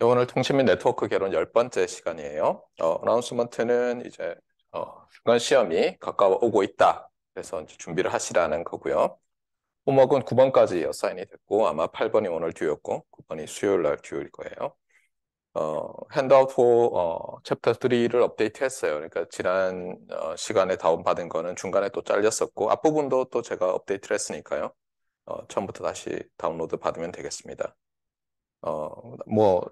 오늘 통신및 네트워크 개론 열번째 시간이에요. 어, 라운스먼트는 이제 어, 중간 시험이 가까워오고 있다. 그래서 이제 준비를 하시라는 거고요. 호목은 9번까지 어사인이 됐고 아마 8번이 오늘 듀였고 9번이 수요일 날 듀일 거예요. 어, 핸드아웃 4 어, 챕터 3를 업데이트 했어요. 그러니까 지난 어, 시간에 다운받은 거는 중간에 또 잘렸었고 앞부분도 또 제가 업데이트를 했으니까요. 어, 처음부터 다시 다운로드 받으면 되겠습니다. 어, 뭐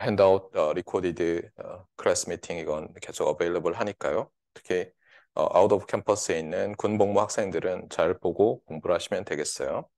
핸드아웃 리코디드 클래스 미팅 이건 계속 어베일러블 하니까요. 특히 아웃 오브 캠퍼스에 있는 군복무 학생들은 잘 보고 공부를 하시면 되겠어요.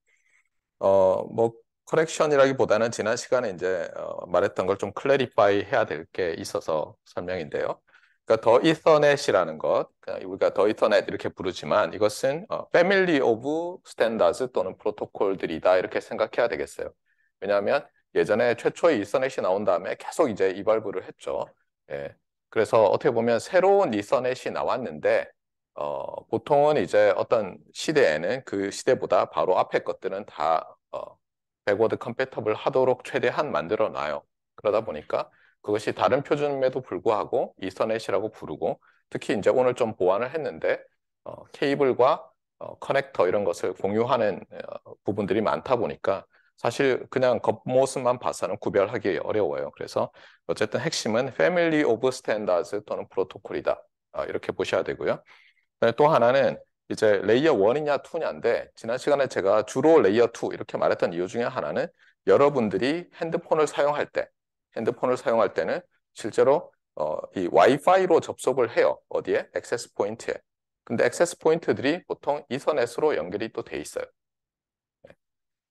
어, 뭐 커렉션이라기보다는 지난 시간에 이제 어, 말했던 걸 좀 클래리파이 해야 될 게 있어서 설명인데요. 그러니까 더 이터넷이라는 것, 그러니까 우리가 더 이터넷 이렇게 부르지만 이것은 패밀리 오브 스탠다드 또는 프로토콜들이다 이렇게 생각해야 되겠어요. 왜냐하면 예전에 최초의 이선넷이 나온 다음에 계속 이제 이발부를 했죠. 예. 그래서 어떻게 보면 새로운 이선넷이 나왔는데 어, 보통은 이제 어떤 시대에는 그 시대보다 바로 앞에 것들은 다 어, 백워드 컴패터블 하도록 최대한 만들어 놔요. 그러다 보니까 그것이 다른 표준임에도 불구하고 이선넷이라고 부르고 특히 이제 오늘 좀 보완을 했는데 어, 케이블과 어, 커넥터 이런 것을 공유하는 어, 부분들이 많다 보니까 사실 그냥 겉모습만 봐서는 구별하기 어려워요. 그래서 어쨌든 핵심은 패밀리 오브 스탠다드 또는 프로토콜이다. 아, 이렇게 보셔야 되고요. 또 하나는 이제 레이어 1이냐 2냐인데 지난 시간에 제가 주로 레이어 2 이렇게 말했던 이유 중에 하나는 여러분들이 핸드폰을 사용할 때 핸드폰을 사용할 때는 실제로 어, 이 와이파이로 접속을 해요. 어디에? 액세스 포인트에. 근데 액세스 포인트들이 보통 이서넷으로 연결이 또 돼 있어요.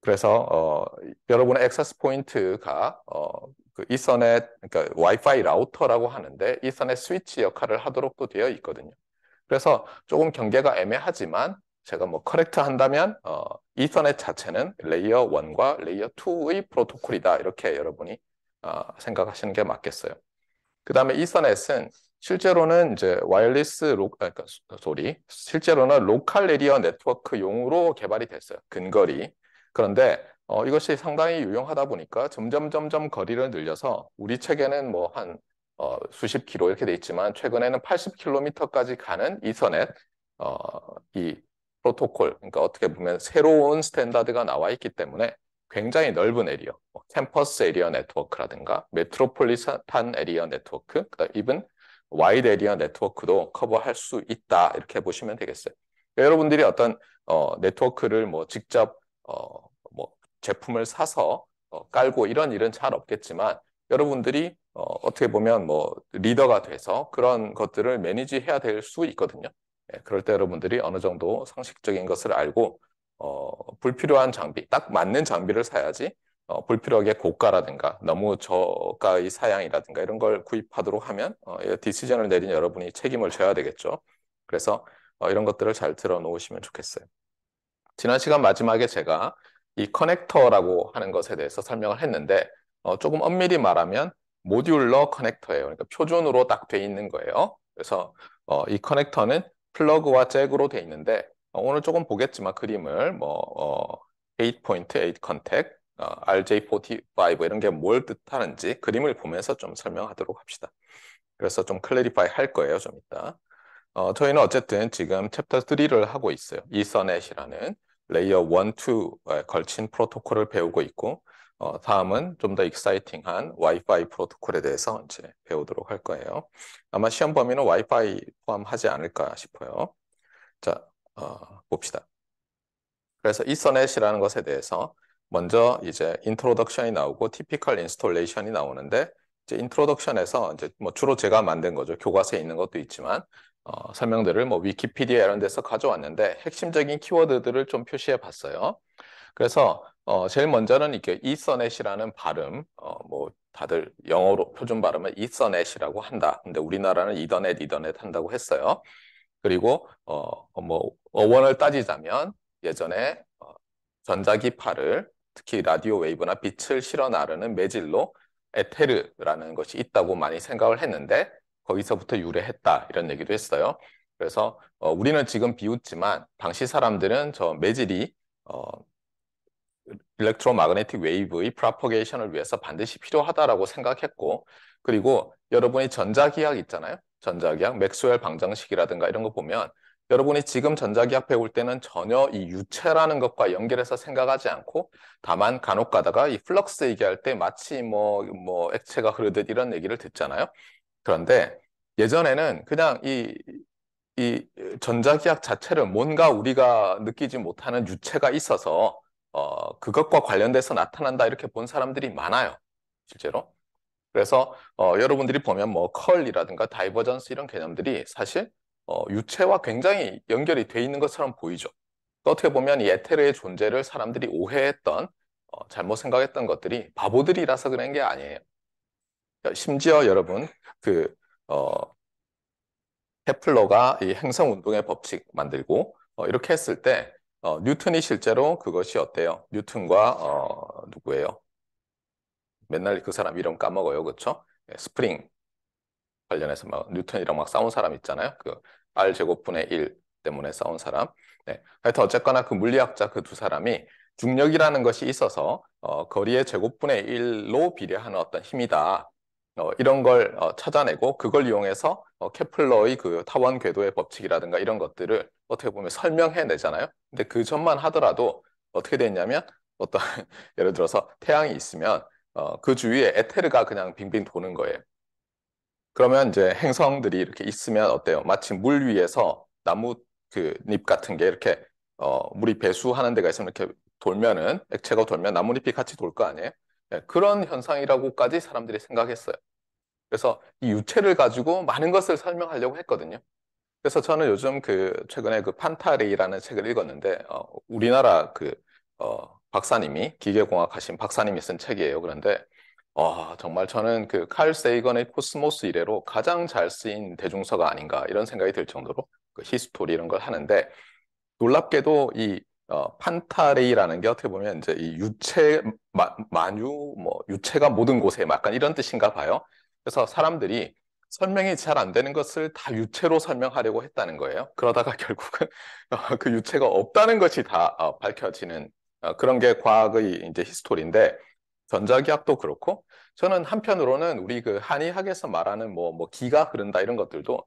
그래서 어, 여러분의 액세스 포인트가 어, 그이선의 그러니까 와이파이 라우터라고 하는데 이선의 스위치 역할을 하도록도 되어 있거든요. 그래서 조금 경계가 애매하지만 제가 뭐 커렉트 한다면 어, 이선의 자체는 레이어 1과 레이어 2의 프로토콜이다 이렇게 여러분이 어, 생각하시는 게 맞겠어요. 그 다음에 이서넷은 실제로는 이제 와일리스 로, 아, 그러니까 소리 실제로는 로컬 에리어 네트워크용으로 개발이 됐어요. 근거리 그런데 어, 이것이 상당히 유용하다 보니까 점점 점점 거리를 늘려서 우리 책에는 뭐한 어, 수십 킬로 이렇게 돼 있지만 최근에는 80킬로미터까지 가는 이서넷 어, 이 프로토콜 그러니까 어떻게 보면 새로운 스탠다드가 나와 있기 때문에 굉장히 넓은 에리어 뭐 캠퍼스 에리어 네트워크라든가 메트로폴리탄 에리어 네트워크 그다음 그러니까 이분 와이드 에리어 네트워크도 커버할 수 있다 이렇게 보시면 되겠어요. 그러니까 여러분들이 어떤 어, 네트워크를 뭐 직접 어, 제품을 사서 어, 깔고 이런 일은 잘 없겠지만 여러분들이 어, 떻게 보면 뭐 리더가 돼서 그런 것들을 매니지해야 될 수 있거든요. 예, 그럴 때 여러분들이 어느 정도 상식적인 것을 알고 어, 불필요한 장비, 딱 맞는 장비를 사야지 어, 불필요하게 고가라든가 너무 저가의 사양이라든가 이런 걸 구입하도록 하면 어, 예, 디시전을 내린 여러분이 책임을 져야 되겠죠. 그래서 어, 이런 것들을 잘 들어 놓으시면 좋겠어요. 지난 시간 마지막에 제가 이 커넥터라고 하는 것에 대해서 설명을 했는데 어, 조금 엄밀히 말하면 모듈러 커넥터예요. 그러니까 표준으로 딱 돼 있는 거예요. 그래서 어, 이 커넥터는 플러그와 잭으로 돼 있는데 어, 오늘 조금 보겠지만 그림을 뭐8.8 어, 컨택, RJ45 어, 이런 게 뭘 뜻하는지 그림을 보면서 좀 설명하도록 합시다. 그래서 좀 클래리파이 할 거예요, 좀 이따. 어, 저희는 어쨌든 지금 챕터 3를 하고 있어요. 이서넷이라는 레이어 1, 2에 걸친 프로토콜을 배우고 있고 어, 다음은 좀 더 익사이팅한 와이파이 프로토콜에 대해서 이제 배우도록 할 거예요. 아마 시험 범위는 와이파이 포함하지 않을까 싶어요. 자, 어, 봅시다. 그래서 이서넷이라는 것에 대해서 먼저 이제 인트로덕션이 나오고 티피컬 인스톨레이션이 나오는데 이제 인트로덕션에서 이제 뭐 주로 제가 만든 거죠. 교과서에 있는 것도 있지만 어, 설명들을 뭐 위키피디아 이런 데서 가져왔는데 핵심적인 키워드들을 좀 표시해 봤어요. 그래서 어, 제일 먼저는 이게 이서넷이라는 발음, 어, 뭐 다들 영어로 표준 발음은 이서넷이라고 한다. 근데 우리나라는 이더넷, 이더넷 한다고 했어요. 그리고 어, 뭐 어원을 따지자면 예전에 어, 전자기파를 특히 라디오 웨이브나 빛을 실어 나르는 매질로 에테르라는 것이 있다고 많이 생각을 했는데 거기서부터 유래했다 이런 얘기도 했어요. 그래서 어, 우리는 지금 비웃지만 당시 사람들은 저 매질이 어, 일렉트로마그네틱 웨이브의 프라포게이션을 위해서 반드시 필요하다라고 생각했고 그리고 여러분이 전자기학 있잖아요. 전자기학, 맥스웰 방정식이라든가 이런 거 보면 여러분이 지금 전자기학 배울 때는 전혀 이 유체라는 것과 연결해서 생각하지 않고 다만 간혹 가다가 이 플럭스 얘기할 때 마치 뭐, 뭐 액체가 흐르듯 이런 얘기를 듣잖아요. 그런데 예전에는 그냥 이, 이 전자기학 자체를 뭔가 우리가 느끼지 못하는 유체가 있어서 어, 그것과 관련돼서 나타난다 이렇게 본 사람들이 많아요. 실제로. 그래서 어, 여러분들이 보면 뭐 컬이라든가 다이버전스 이런 개념들이 사실 어, 유체와 굉장히 연결이 돼 있는 것처럼 보이죠. 어떻게 보면 이 에테르의 존재를 사람들이 오해했던 어, 잘못 생각했던 것들이 바보들이라서 그런 게 아니에요. 심지어 여러분 그 어, 케플러가 이 행성 운동의 법칙 만들고 어, 이렇게 했을 때 어, 뉴턴이 실제로 그것이 어때요? 뉴턴과 어, 누구예요? 맨날 그 사람 이름 까먹어요, 그쵸죠 예, 스프링 관련해서 막 뉴턴이랑 막 싸운 사람 있잖아요. 그 R 제곱분의 1 때문에 싸운 사람. 네. 하여튼 어쨌거나 그 물리학자 그 두 사람이 중력이라는 것이 있어서 어, 거리의 제곱분의 1로 비례하는 어떤 힘이다. 어, 이런 걸 어, 찾아내고 그걸 이용해서 어, 케플러의 그 타원 궤도의 법칙이라든가 이런 것들을 어떻게 보면 설명해내잖아요. 근데 그전만 하더라도 어떻게 됐냐면 어떤 예를 들어서 태양이 있으면 어, 그 주위에 에테르가 그냥 빙빙 도는 거예요. 그러면 이제 행성들이 이렇게 있으면 어때요? 마치 물 위에서 나무 그 잎 같은 게 이렇게 어, 물이 배수하는 데가 있으면 이렇게 돌면은 액체가 돌면 나뭇잎이 같이 돌 거 아니에요? 네, 그런 현상이라고까지 사람들이 생각했어요. 그래서 이 유체를 가지고 많은 것을 설명하려고 했거든요. 그래서 저는 요즘 그 최근에 그 판타리라는 책을 읽었는데 어, 우리나라 그 어, 박사님이 기계공학 하신 박사님이 쓴 책이에요. 그런데 어, 정말 저는 그 칼 세이건의 코스모스 이래로 가장 잘 쓰인 대중서가 아닌가 이런 생각이 들 정도로 그 히스토리 이런 걸 하는데 놀랍게도 이 어, 판타레이라는 게 어떻게 보면 이제 이 유체 마, 만유 뭐 유체가 모든 곳에 약간 이런 뜻인가 봐요. 그래서 사람들이 설명이 잘 안 되는 것을 다 유체로 설명하려고 했다는 거예요. 그러다가 결국은 어, 그 유체가 없다는 것이 다 어, 밝혀지는 어, 그런 게 과학의 이제 히스토리인데 전자기학도 그렇고 저는 한편으로는 우리 그 한의학에서 말하는 뭐, 뭐 기가 흐른다 이런 것들도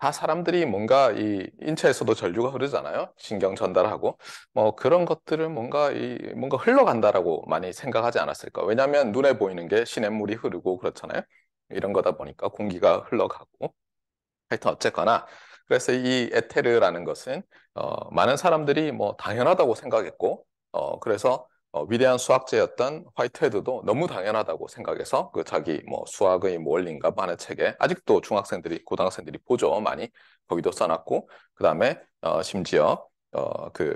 다 사람들이 뭔가 이 인체에서도 전류가 흐르잖아요. 신경 전달하고 뭐 그런 것들을 뭔가 이 뭔가 흘러간다라고 많이 생각하지 않았을까. 왜냐하면 눈에 보이는 게 시냇물이 흐르고 그렇잖아요. 이런 거다 보니까 공기가 흘러가고 하여튼 어쨌거나 그래서 이 에테르라는 것은 어, 많은 사람들이 뭐 당연하다고 생각했고 어, 그래서 어, 위대한 수학자였던 화이트헤드도 너무 당연하다고 생각해서 그 자기 뭐 수학의 뭐 원리인가 뭐하 책에 아직도 중학생들이 고등학생들이 보죠 많이 거기도 써놨고 그 다음에 어, 심지어 어, 그,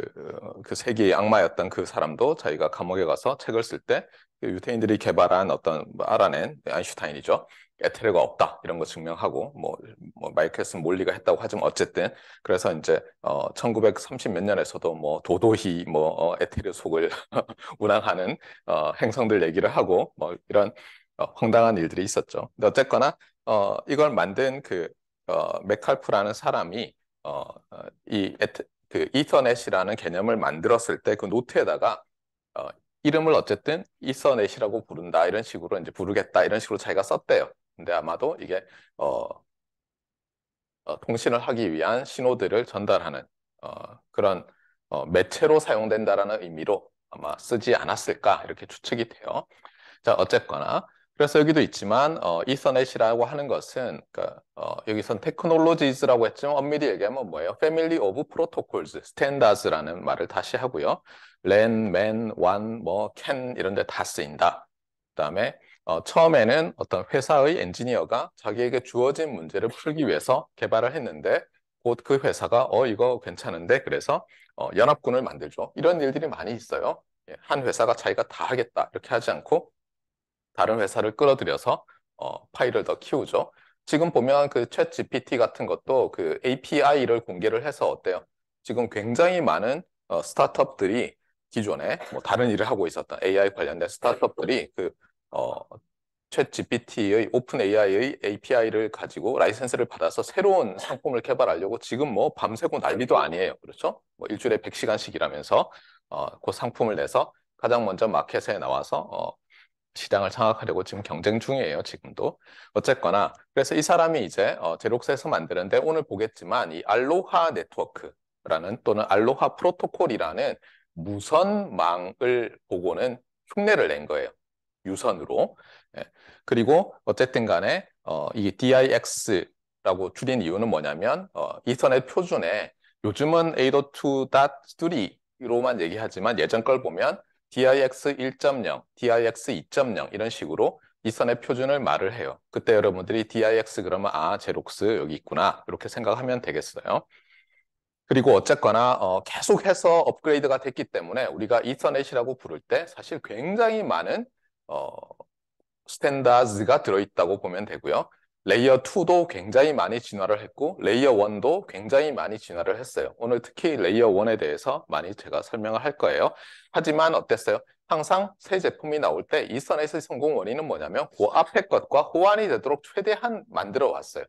그 세계의 악마였던 그 사람도 자기가 감옥에 가서 책을 쓸때 그 유태인들이 개발한 어떤 뭐 알아낸 아인슈타인이죠 에테르가 없다 이런 거 증명하고 뭐, 뭐 마이클슨 몰리가 했다고 하지만 어쨌든 그래서 이제 어1930 몇 년에서도 뭐 도도히 뭐 어, 에테르 속을 운항하는 어 행성들 얘기를 하고 뭐 이런 어, 황당한 일들이 있었죠. 근데 어쨌거나 어 이걸 만든 그 어, 맥칼프라는 사람이 어이 어, 에트, 그 이터넷이라는 개념을 만들었을 때 그 노트에다가 어 이름을 어쨌든 이서넷이라고 부른다 이런 식으로 이제 부르겠다 이런 식으로 자기가 썼대요. 근데 아마도 이게 어, 어, 통신을 하기 위한 신호들을 전달하는 어, 그런 어, 매체로 사용된다라는 의미로 아마 쓰지 않았을까 이렇게 추측이 돼요. 자 어쨌거나 그래서 여기도 있지만 어, 이서넷이라고 하는 것은 그러니까, 어, 여기선 테크놀로지즈라고 했지만 엄밀히 얘기하면 뭐예요? 패밀리 오브 프로토콜즈, 스탠다즈라는 말을 다시 하고요. 랜, 맨, n 뭐, 캔 이런 데 다 쓰인다. 그다음에 어, 처음에는 어떤 회사의 엔지니어가 자기에게 주어진 문제를 풀기 위해서 개발을 했는데 곧 그 회사가 어 이거 괜찮은데 그래서 어, 연합군을 만들죠. 이런 일들이 많이 있어요. 예, 한 회사가 자기가 다 하겠다 이렇게 하지 않고 다른 회사를 끌어들여서 어, 파일을 더 키우죠. 지금 보면 그챗 GPT 같은 것도 그 API를 공개를 해서 어때요? 지금 굉장히 많은 어, 스타트업들이 기존에 뭐 다른 일을 하고 있었던 AI 관련된 스타트업들이 그 어, 챗 GPT의 오픈 AI의 API를 가지고 라이센스를 받아서 새로운 상품을 개발하려고 지금 뭐 밤새고 난리도 아니에요. 그렇죠? 뭐 일주일에 100시간씩 이라면서 어, 그 상품을 내서 가장 먼저 마켓에 나와서 어, 시장을 장악하려고 지금 경쟁 중이에요. 지금도 어쨌거나 그래서 이 사람이 이제 어, 제록스에서 만드는데 오늘 보겠지만 이 알로하 네트워크라는 또는 알로하 프로토콜이라는 무선망을 보고는 흉내를 낸 거예요. 유선으로. 예. 그리고 어쨌든 간에 어, 이 DIX라고 줄인 이유는 뭐냐면 어, 이터넷 표준에 요즘은 802.3로만 얘기하지만 예전 걸 보면 DIX 1.0, DIX 2.0 이런 식으로 이선의 표준을 말을 해요. 그때 여러분들이 DIX 그러면 아 제록스 여기 있구나 이렇게 생각하면 되겠어요. 그리고 어쨌거나 어, 계속해서 업그레이드가 됐기 때문에 우리가 이터넷이라고 부를 때 사실 굉장히 많은 어, 스탠다즈가 들어있다고 보면 되고요. 레이어 2도 굉장히 많이 진화를 했고 레이어 1도 굉장히 많이 진화를 했어요. 오늘 특히 레이어 1에 대해서 많이 제가 설명을 할 거예요. 하지만 어땠어요? 항상 새 제품이 나올 때 이 선에서의 성공 원인은 뭐냐면 그 앞에 것과 호환이 되도록 최대한 만들어 왔어요.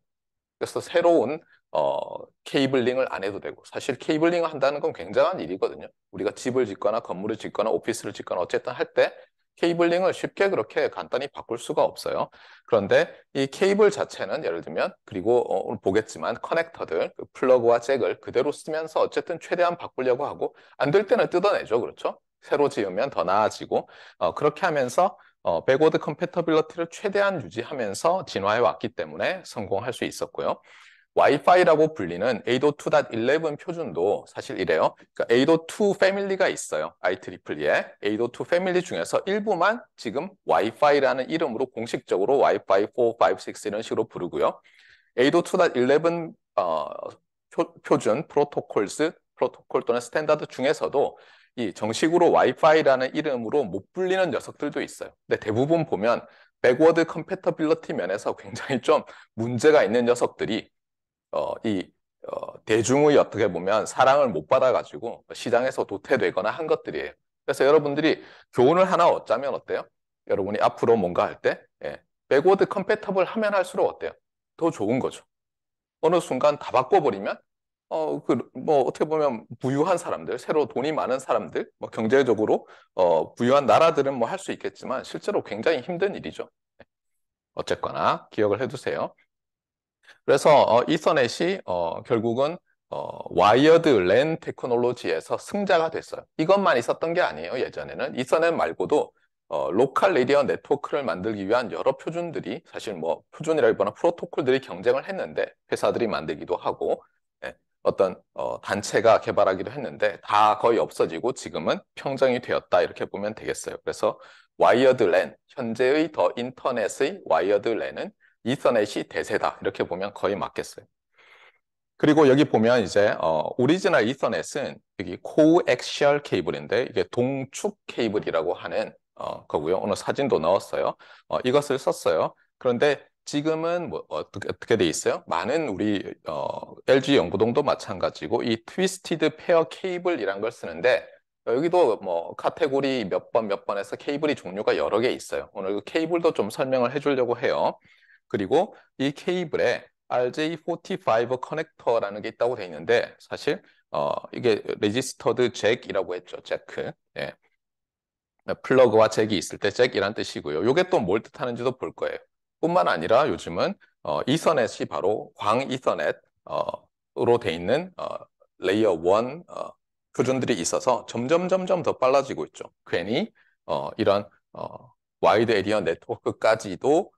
그래서 새로운 어, 케이블링을 안 해도 되고 사실 케이블링을 한다는 건 굉장한 일이거든요. 우리가 집을 짓거나 건물을 짓거나 오피스를 짓거나 어쨌든 할때 케이블링을 쉽게 그렇게 간단히 바꿀 수가 없어요. 그런데 이 케이블 자체는 예를 들면 그리고 어, 오늘 보겠지만 커넥터들 그 플러그와 잭을 그대로 쓰면서 어쨌든 최대한 바꾸려고 하고 안 될 때는 뜯어내죠. 그렇죠? 새로 지으면 더 나아지고 어, 그렇게 하면서 어, 백워드 컴패터빌러티를 최대한 유지하면서 진화해 왔기 때문에 성공할 수 있었고요. 와이파이라고 불리는 a 2 1 1 표준도 사실 이래요. 그러니까 a 2 패밀리가 있어요. IEEE에 a 2 패밀리 중에서 일부만 지금 와이파이라는 이름으로 공식적으로 와이파이 4, 5, 6 이런 식으로 부르고요. a 2 1 1 어, 표, 준 프로토콜스 프로토콜 또는 스탠다드 중에서도 이 정식으로 와이파이라는 이름으로 못 불리는 녀석들도 있어요. 근데 대부분 보면 백워드 컴패터빌러티 면에서 굉장히 좀 문제가 있는 녀석들이 어, 이 어, 대중의 어떻게 보면 사랑을 못 받아가지고 시장에서 도태되거나 한 것들이에요. 그래서 여러분들이 교훈을 하나 얻자면 어때요? 여러분이 앞으로 뭔가 할 때, 예, 백워드 컴패터블 하면 할수록 어때요? 더 좋은 거죠. 어느 순간 다 바꿔버리면, 어, 그, 뭐, 어떻게 보면 부유한 사람들, 새로 돈이 많은 사람들, 뭐, 경제적으로, 어, 부유한 나라들은 뭐 할 수 있겠지만, 실제로 굉장히 힘든 일이죠. 예. 어쨌거나 기억을 해두세요. 그래서 어, 이서넷이 어, 결국은 어, 와이어드 랜 테크놀로지에서 승자가 됐어요. 이것만 있었던 게 아니에요. 예전에는 이서넷 말고도 어, 로컬 레디어 네트워크를 만들기 위한 여러 표준들이 사실 뭐 표준이라기보다 는 프로토콜들이 경쟁을 했는데 회사들이 만들기도 하고 예, 어떤 어, 단체가 개발하기도 했는데 다 거의 없어지고 지금은 평정이 되었다 이렇게 보면 되겠어요. 그래서 와이어드 랜 현재의 더 인터넷의 와이어드 랜은 이터넷이 대세다. 이렇게 보면 거의 맞겠어요. 그리고 여기 보면 이제 어, 오리지널 이터넷은 여기 코엑셜 케이블인데 이게 동축 케이블이라고 하는 어, 거고요. 오늘 사진도 넣었어요. 어, 이것을 썼어요. 그런데 지금은 뭐 어떻게, 어떻게 돼 있어요? 많은 우리 어, LG 연구동도 마찬가지고 이 트위스티드 페어 케이블이란 걸 쓰는데 여기도 뭐 카테고리 몇 번 몇 번에서 케이블이 종류가 여러 개 있어요. 오늘 그 케이블도 좀 설명을 해주려고 해요. 그리고 이 케이블에 RJ45 커넥터라는 게 있다고 돼 있는데 사실 어, 이게 레지스터드 잭이라고 했죠. 잭크. 예. 플러그와 잭이 있을 때 잭이란 뜻이고요. 이게 또 뭘 뜻하는지도 볼 거예요. 뿐만 아니라 요즘은 어, 이서넷이 바로 광 이서넷 으로 어, 돼 있는 어, 레이어 1 어, 표준들이 있어서 점점 점점 더 빨라지고 있죠. 괜히 어, 이런 어, 와이드 에리어 네트워크까지도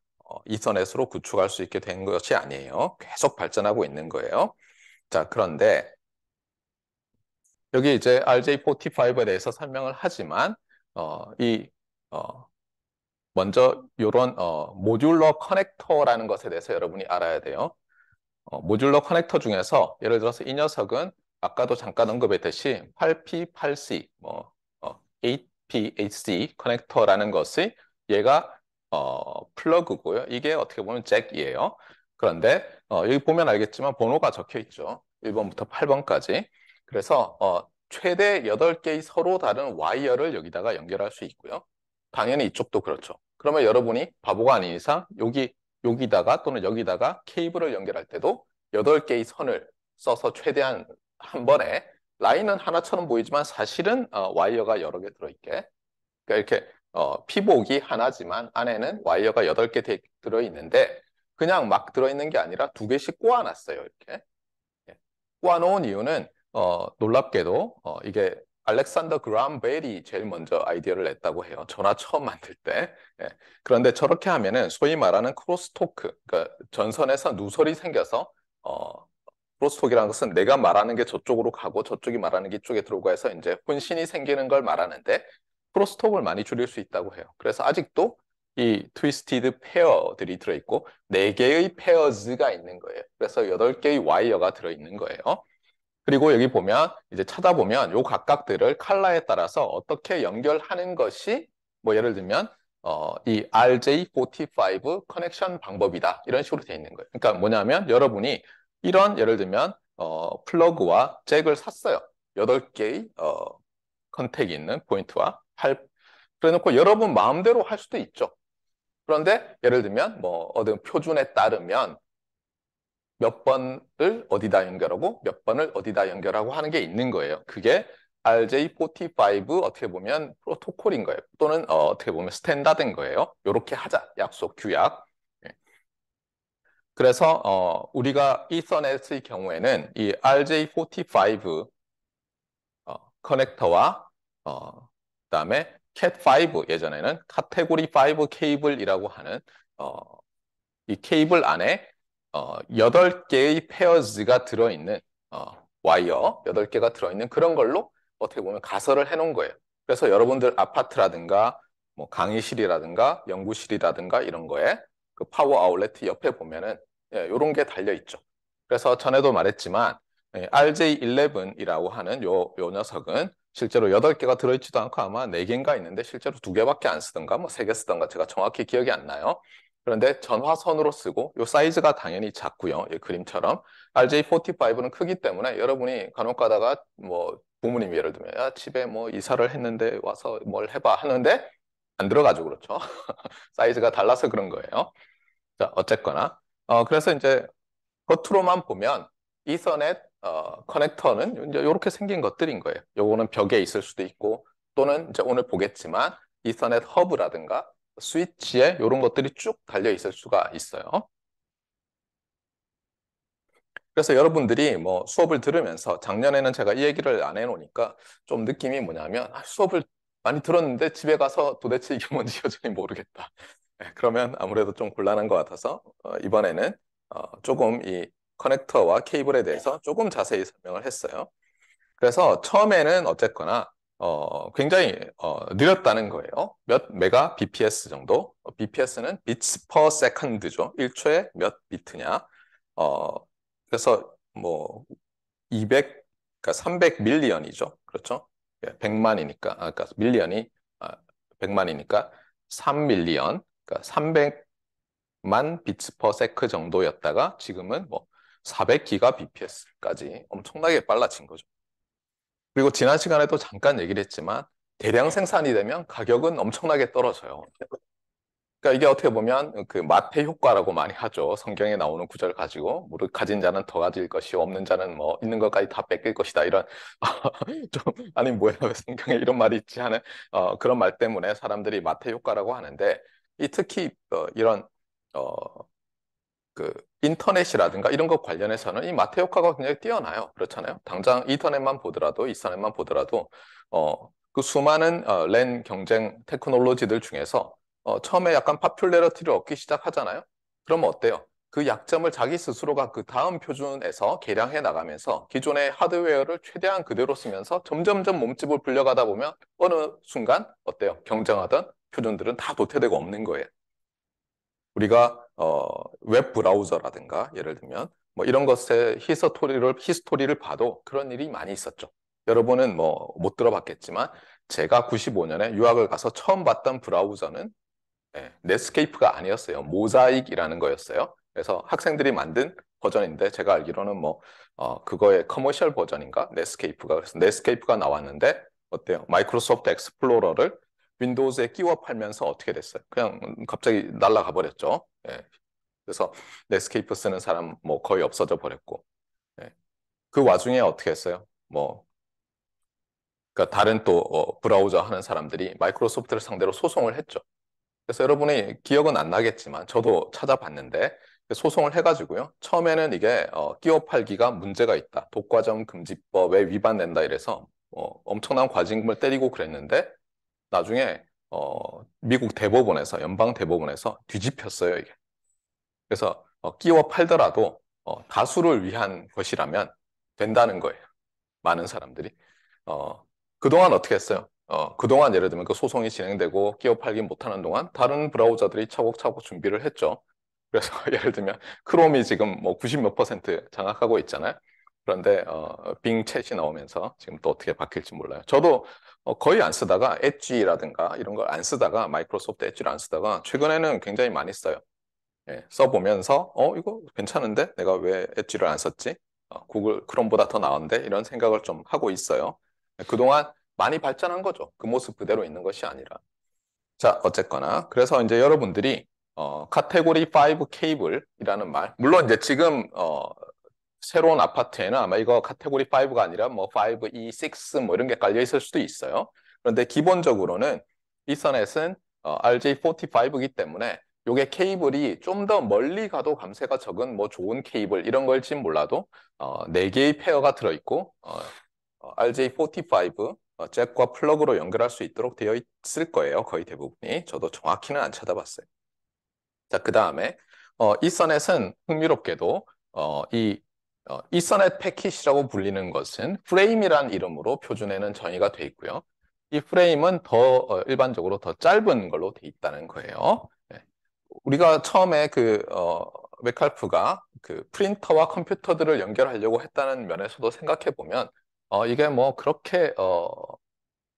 이터넷으로 어, 구축할 수 있게 된 것이 아니에요. 계속 발전하고 있는 거예요. 자, 그런데 여기 이제 RJ45에 대해서 설명을 하지만 어, 이 어, 먼저 이런 어, 모듈러 커넥터라는 것에 대해서 여러분이 알아야 돼요. 어, 모듈러 커넥터 중에서 예를 들어서 이 녀석은 아까도 잠깐 언급했듯이 8P, 8C, 뭐 어, 8P, 8C 커넥터라는 것이 얘가 어, 플러그고요. 이게 어떻게 보면 잭이에요. 그런데 어, 여기 보면 알겠지만 번호가 적혀 있죠. 1번부터 8번까지. 그래서 어, 최대 8개의 서로 다른 와이어를 여기다가 연결할 수 있고요. 당연히 이쪽도 그렇죠. 그러면 여러분이 바보가 아닌 이상 여기 여기다가 또는 여기다가 케이블을 연결할 때도 8개의 선을 써서 최대한 한 번에 라인은 하나처럼 보이지만 사실은 어, 와이어가 여러 개 들어있게 그러니까 이렇게 어, 피복이 하나지만 안에는 와이어가 8개 되, 들어있는데 그냥 막 들어있는 게 아니라 두 개씩 꼬아놨어요. 이렇게 예. 꼬아놓은 이유는 어, 놀랍게도 어, 이게 알렉산더 그람 벨이 제일 먼저 아이디어를 냈다고 해요. 전화 처음 만들 때. 예. 그런데 저렇게 하면은 소위 말하는 크로스토크, 그러니까 전선에서 누설이 생겨서 어, 크로스토크라는 것은 내가 말하는 게 저쪽으로 가고 저쪽이 말하는 게 이쪽에 들어가 서 이제 혼신이 생기는 걸 말하는데 크로스톱을 많이 줄일 수 있다고 해요. 그래서 아직도 이 트위스티드 페어들이 들어있고 4개의 페어즈가 있는 거예요. 그래서 8개의 와이어가 들어있는 거예요. 그리고 여기 보면 이제 찾아보면 요 각각들을 칼라에 따라서 어떻게 연결하는 것이 뭐 예를 들면 어, 이 RJ45 커넥션 방법이다 이런 식으로 되어 있는 거예요. 그러니까 뭐냐면 여러분이 이런 예를 들면 어, 플러그와 잭을 샀어요. 8개의 어, 컨택이 있는 포인트와 할 그래놓고 여러분 마음대로 할 수도 있죠. 그런데 예를 들면 뭐 어떤 표준에 따르면 몇 번을 어디다 연결하고 몇 번을 어디다 연결하고 하는 게 있는 거예요. 그게 RJ45 어떻게 보면 프로토콜인 거예요. 또는 어, 떻게 보면 스탠다드인 거예요. 이렇게 하자. 약속, 규약. 예. 그래서 어, 우리가 이서넷의 경우에는 이 RJ45 어, 커넥터와 어, 그다음에 cat5 예전에는 카테고리 5 케이블이라고 하는 어, 이 케이블 안에 어, 8개의 페어즈가 들어있는 어, 와이어 8개가 들어있는 그런 걸로 어떻게 보면 가설을 해놓은 거예요. 그래서 여러분들 아파트라든가 뭐 강의실이라든가 연구실이라든가 이런 거에 그 파워 아울렛 옆에 보면은 이런 예, 게 달려 있죠. 그래서 전에도 말했지만 예, RJ11이라고 하는 요, 요 녀석은 실제로 8 개가 들어있지도 않고 아마 4개인가 있는데 실제로 2개밖에안 쓰던가 뭐3개 쓰던가 제가 정확히 기억이 안 나요. 그런데 전화선으로 쓰고 요 사이즈가 당연히 작고요. 이 그림처럼 RJ45는 크기 때문에 여러분이 간혹 가다가 뭐 부모님 예를 들면 야 아, 집에 뭐 이사를 했는데 와서 뭘 해봐 하는데 안 들어가죠 그렇죠. 사이즈가 달라서 그런 거예요. 자 어쨌거나 어 그래서 이제 겉으로만 보면 이선넷 어, 커넥터는 이제 이렇게 생긴 것들인 거예요. 요거는 벽에 있을 수도 있고 또는 이제 오늘 보겠지만 이터넷 허브라든가 스위치에 이런 것들이 쭉 달려 있을 수가 있어요. 그래서 여러분들이 뭐 수업을 들으면서 작년에는 제가 이 얘기를 안 해놓으니까 좀 느낌이 뭐냐면 아, 수업을 많이 들었는데 집에 가서 도대체 이게 뭔지 여전히 모르겠다. 네, 그러면 아무래도 좀 곤란한 것 같아서 어, 이번에는 어, 조금 이 커넥터와 케이블에 대해서 네. 조금 자세히 설명을 했어요. 그래서 처음에는 어쨌거나 어, 굉장히 어, 느렸다는 거예요. 몇 메가 bps 정도. bps는 bits per second죠. 1초에 몇 비트냐. 어, 그래서 뭐 200, 그러니까 300 밀리언이죠. 그렇죠? 100만이니까, 예, 아, 그러니까 밀리언이 아, 100만이니까 3밀리언, 그러니까 300만 비츠 퍼 세크 정도였다가 지금은 뭐 400기가 bps까지 엄청나게 빨라진 거죠. 그리고 지난 시간에도 잠깐 얘기를 했지만 대량 생산이 되면 가격은 엄청나게 떨어져요. 그러니까 이게 어떻게 보면 그 마태 효과라고 많이 하죠. 성경에 나오는 구절 가지고 무릇 가진 자는 더 가질 것이 없는 자는 뭐 있는 것까지 다 뺏길 것이다 이런 좀 아니 뭐야 성경에 이런 말이 있지 하는 어, 그런 말 때문에 사람들이 마태 효과라고 하는데 이 특히 어, 이런 어, 그 인터넷이라든가 이런 것 관련해서는 이 마태 효과가 굉장히 뛰어나요. 그렇잖아요. 당장 인터넷만 보더라도 이스터넷만 보더라도 어, 그 수많은 어, 랜 경쟁 테크놀로지들 중에서 어, 처음에 약간 파퓰레러티를 얻기 시작하잖아요. 그럼 어때요? 그 약점을 자기 스스로가 그 다음 표준에서 개량해 나가면서 기존의 하드웨어를 최대한 그대로 쓰면서 점점점 몸집을 불려가다 보면 어느 순간 어때요? 경쟁하던 표준들은 다 도태되고 없는 거예요. 우리가 어, 웹 브라우저라든가 예를 들면 뭐 이런 것의 히스토리를 히스토리를 봐도 그런 일이 많이 있었죠. 여러분은 뭐 못 들어봤겠지만 제가 95년에 유학을 가서 처음 봤던 브라우저는 네, 예, 넷스케이프가 아니었어요. 모자익이라는 거였어요. 그래서 학생들이 만든 버전인데 제가 알기로는 뭐 어, 그거의 커머셜 버전인가 넷스케이프가 그래서 넷스케이프가 나왔는데 어때요? 마이크로소프트 엑스플로러를 윈도우즈에 끼워 팔면서 어떻게 됐어요? 그냥 갑자기 날라가 버렸죠. 예. 그래서 넷스케이프 쓰는 사람 뭐 거의 없어져 버렸고 예. 그 와중에 어떻게 했어요? 뭐 그러니까 다른 또 어, 브라우저 하는 사람들이 마이크로소프트를 상대로 소송을 했죠. 그래서 여러분의 기억은 안 나겠지만 저도 찾아봤는데 그 소송을 해가지고요. 처음에는 이게 어, 끼워 팔기가 문제가 있다. 독과점 금지법에 위반된다 이래서 어, 엄청난 과징금을 때리고 그랬는데 나중에 어, 미국 대법원에서 연방 대법원에서 뒤집혔어요 이게. 그래서 어, 끼워 팔더라도 어, 다수를 위한 것이라면 된다는 거예요. 많은 사람들이 어, 그동안 어떻게 했어요? 어, 그동안 예를 들면 그 소송이 진행되고 끼워 팔기 못하는 동안 다른 브라우저들이 차곡차곡 준비를 했죠. 그래서 예를 들면 크롬이 지금 뭐 90몇 퍼센트 장악하고 있잖아요. 그런데 어, 빙 챗이 나오면서 지금 또 어떻게 바뀔지 몰라요. 저도 어, 거의 안 쓰다가 엣지라든가 이런 걸 안 쓰다가 마이크로소프트 엣지를 안 쓰다가 최근에는 굉장히 많이 써요. 예, 써보면서 어 이거 괜찮은데 내가 왜 엣지를 안 썼지? 어, 구글 크롬보다 더 나은데 이런 생각을 좀 하고 있어요. 예, 그동안 많이 발전한 거죠. 그 모습 그대로 있는 것이 아니라. 자 어쨌거나 그래서 이제 여러분들이 어, 카테고리 5 케이블이라는 말 물론 이제 지금 어, 새로운 아파트에는 아마 이거 카테고리 5가 아니라 뭐 5E, 6뭐 이런 게 깔려 있을 수도 있어요. 그런데 기본적으로는 이서넷은 어, RJ45이기 때문에 요게 케이블이 좀 더 멀리 가도 감쇄가 적은 뭐 좋은 케이블 이런 걸진 몰라도 어, 4개의 페어가 들어있고 어, RJ45 어, 어, 잭과 플러그로 연결할 수 있도록 되어 있을 거예요. 거의 대부분이. 저도 정확히는 안 찾아봤어요. 자, 그 다음에 어, 이서넷은 흥미롭게도 어, 이 어, 이서넷 패킷이라고 불리는 것은 프레임이란 이름으로 표준에는 정의가 되어 있고요. 이 프레임은 더 어, 일반적으로 더 짧은 걸로 되어 있다는 거예요. 네. 우리가 처음에 그 어, 맥칼프가 그 프린터와 컴퓨터들을 연결하려고 했다는 면에서도 생각해 보면 어, 이게 뭐 그렇게 어,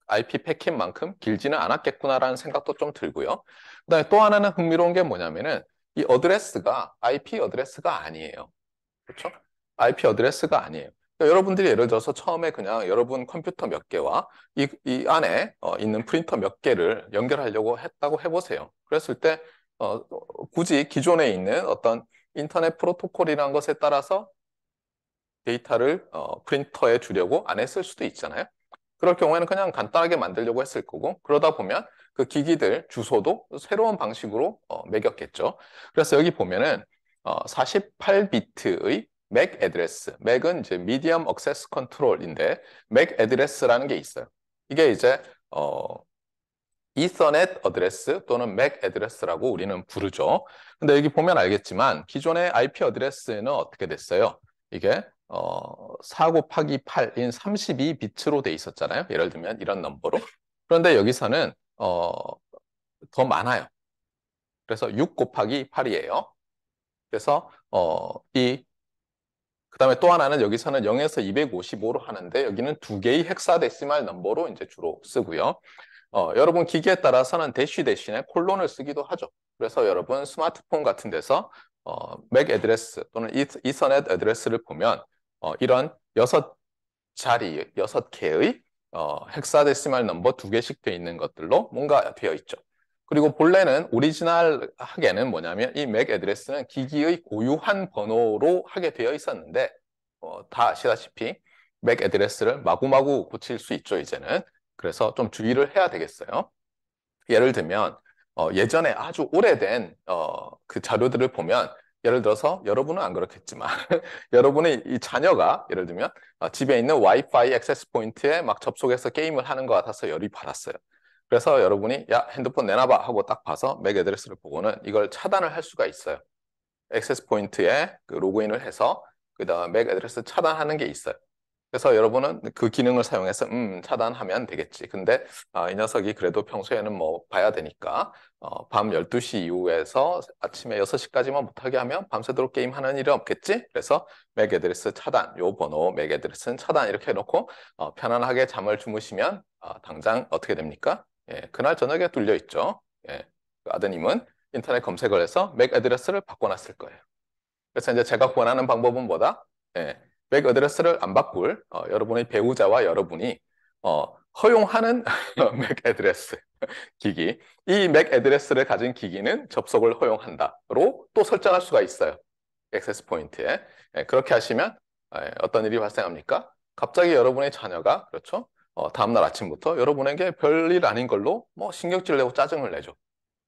IP 패킷만큼 길지는 않았겠구나라는 생각도 좀 들고요. 그다음에 또 하나는 흥미로운 게 뭐냐면은 이 어드레스가 IP 어드레스가 아니에요. 그렇죠? IP 어드레스가 아니에요. 그러니까 여러분들이 예를 들어서 처음에 그냥 여러분 컴퓨터 몇 개와 이, 이 안에 어, 있는 프린터 몇 개를 연결하려고 했다고 해보세요. 그랬을 때 어, 굳이 기존에 있는 어떤 인터넷 프로토콜이라는 것에 따라서 데이터를 어, 프린터에 주려고 안 했을 수도 있잖아요. 그럴 경우에는 그냥 간단하게 만들려고 했을 거고 그러다 보면 그 기기들 주소도 새로운 방식으로 어, 매겼겠죠. 그래서 여기 보면은 어, 48비트의 맥 애드레스. 맥은 이제 미디엄 억세스 컨트롤인데 맥 애드레스라는 게 있어요. 이게 이제 어 이서넷 어드레스 또는 맥 애드레스라고 우리는 부르죠. 근데 여기 보면 알겠지만 기존의 IP 어드레스는 어떻게 됐어요? 이게 어, 4 곱하기 8인 32비트로 돼 있었잖아요. 예를 들면 이런 넘버로. 그런데 여기서는 어, 더 많아요. 그래서 6 곱하기 8이에요. 그래서 어, 이그 다음에 또 하나는 여기서는 0에서 255로 하는데 여기는 두 개의 헥사데시말 넘버로 이제 주로 쓰고요. 어, 여러분 기기에 따라서는 대쉬 대신에 콜론을 쓰기도 하죠. 그래서 여러분 스마트폰 같은 데서 어, 맥 애드레스 또는 이서넷 애드레스를 보면 어, 이런 여섯 자리, 여섯 개의 어, 헥사데시말 넘버 두 개씩 되어 있는 것들로 뭔가 되어 있죠. 그리고 본래는 오리지널 하게는 뭐냐면 이맥 애드레스는 기기의 고유한 번호로 하게 되어 있었는데 어, 다 아시다시피 맥 애드레스를 마구마구 고칠 수 있죠 이제는 그래서 좀 주의를 해야 되겠어요 예를 들면 어, 예전에 아주 오래된 어, 그 자료들을 보면 예를 들어서 여러분은 안 그렇겠지만 여러분의 이 자녀가 예를 들면 어, 집에 있는 와이파이 액세스 포인트에 막 접속해서 게임을 하는 것 같아서 열이 받았어요 그래서 여러분이 야 핸드폰 내놔봐 하고 딱 봐서 맥 애드레스를 보고는 이걸 차단을 할 수가 있어요. 액세스 포인트에 그 로그인을 해서 그 다음 맥 애드레스 차단하는 게 있어요. 그래서 여러분은 그 기능을 사용해서 음 차단하면 되겠지. 근데 아, 이 녀석이 그래도 평소에는 뭐 봐야 되니까 어, 밤 12시 이후에서 아침에 6시까지만 못하게 하면 밤새도록 게임하는 일이 없겠지? 그래서 맥 애드레스 차단, 요 번호 맥 애드레스는 차단 이렇게 해놓고 어, 편안하게 잠을 주무시면 어, 당장 어떻게 됩니까? 예, 그날 저녁에 뚫려 있죠. 예, 그 아드님은 인터넷 검색을 해서 맥 애드레스를 바꿔놨을 거예요. 그래서 이제 제가 권하는 방법은 뭐다? 예, 맥 애드레스를 안 바꿀 어, 여러분의 배우자와 여러분이 어, 허용하는 맥 애드레스 기기 이맥 애드레스를 가진 기기는 접속을 허용한다로 또 설정할 수가 있어요. 액세스 포인트에 예, 그렇게 하시면 어, 예, 어떤 일이 발생합니까? 갑자기 여러분의 자녀가 그렇죠? 어, 다음날 아침부터 여러분에게 별일 아닌 걸로 뭐 신경질 내고 짜증을 내죠.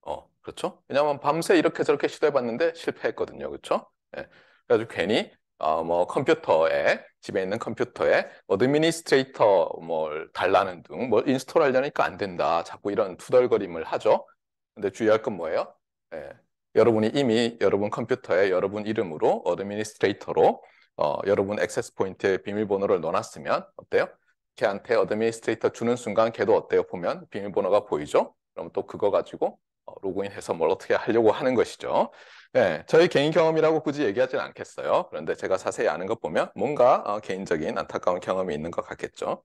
어, 그렇죠? 왜냐하면 밤새 이렇게 저렇게 시도해봤는데 실패했거든요. 그렇죠? 예. 그래가지고 괜히 어, 뭐 컴퓨터에 집에 있는 컴퓨터에 어드미니스트레이터 뭘 달라는 등 뭐 인스톨하려니까 안 된다. 자꾸 이런 투덜거림을 하죠. 근데 주의할 건 뭐예요? 예. 여러분이 이미 여러분 컴퓨터에 여러분 이름으로 어드미니스트레이터로 어, 여러분 액세스 포인트에 비밀번호를 넣어놨으면 어때요? 걔한테 어드미니스트레이터 주는 순간 걔도 어때요? 보면 비밀번호가 보이죠? 그럼 또 그거 가지고 어, 로그인해서 뭘 어떻게 하려고 하는 것이죠. 네, 저희 개인 경험이라고 굳이 얘기하진 않겠어요. 그런데 제가 자세히 아는 것 보면 뭔가 어, 개인적인 안타까운 경험이 있는 것 같겠죠.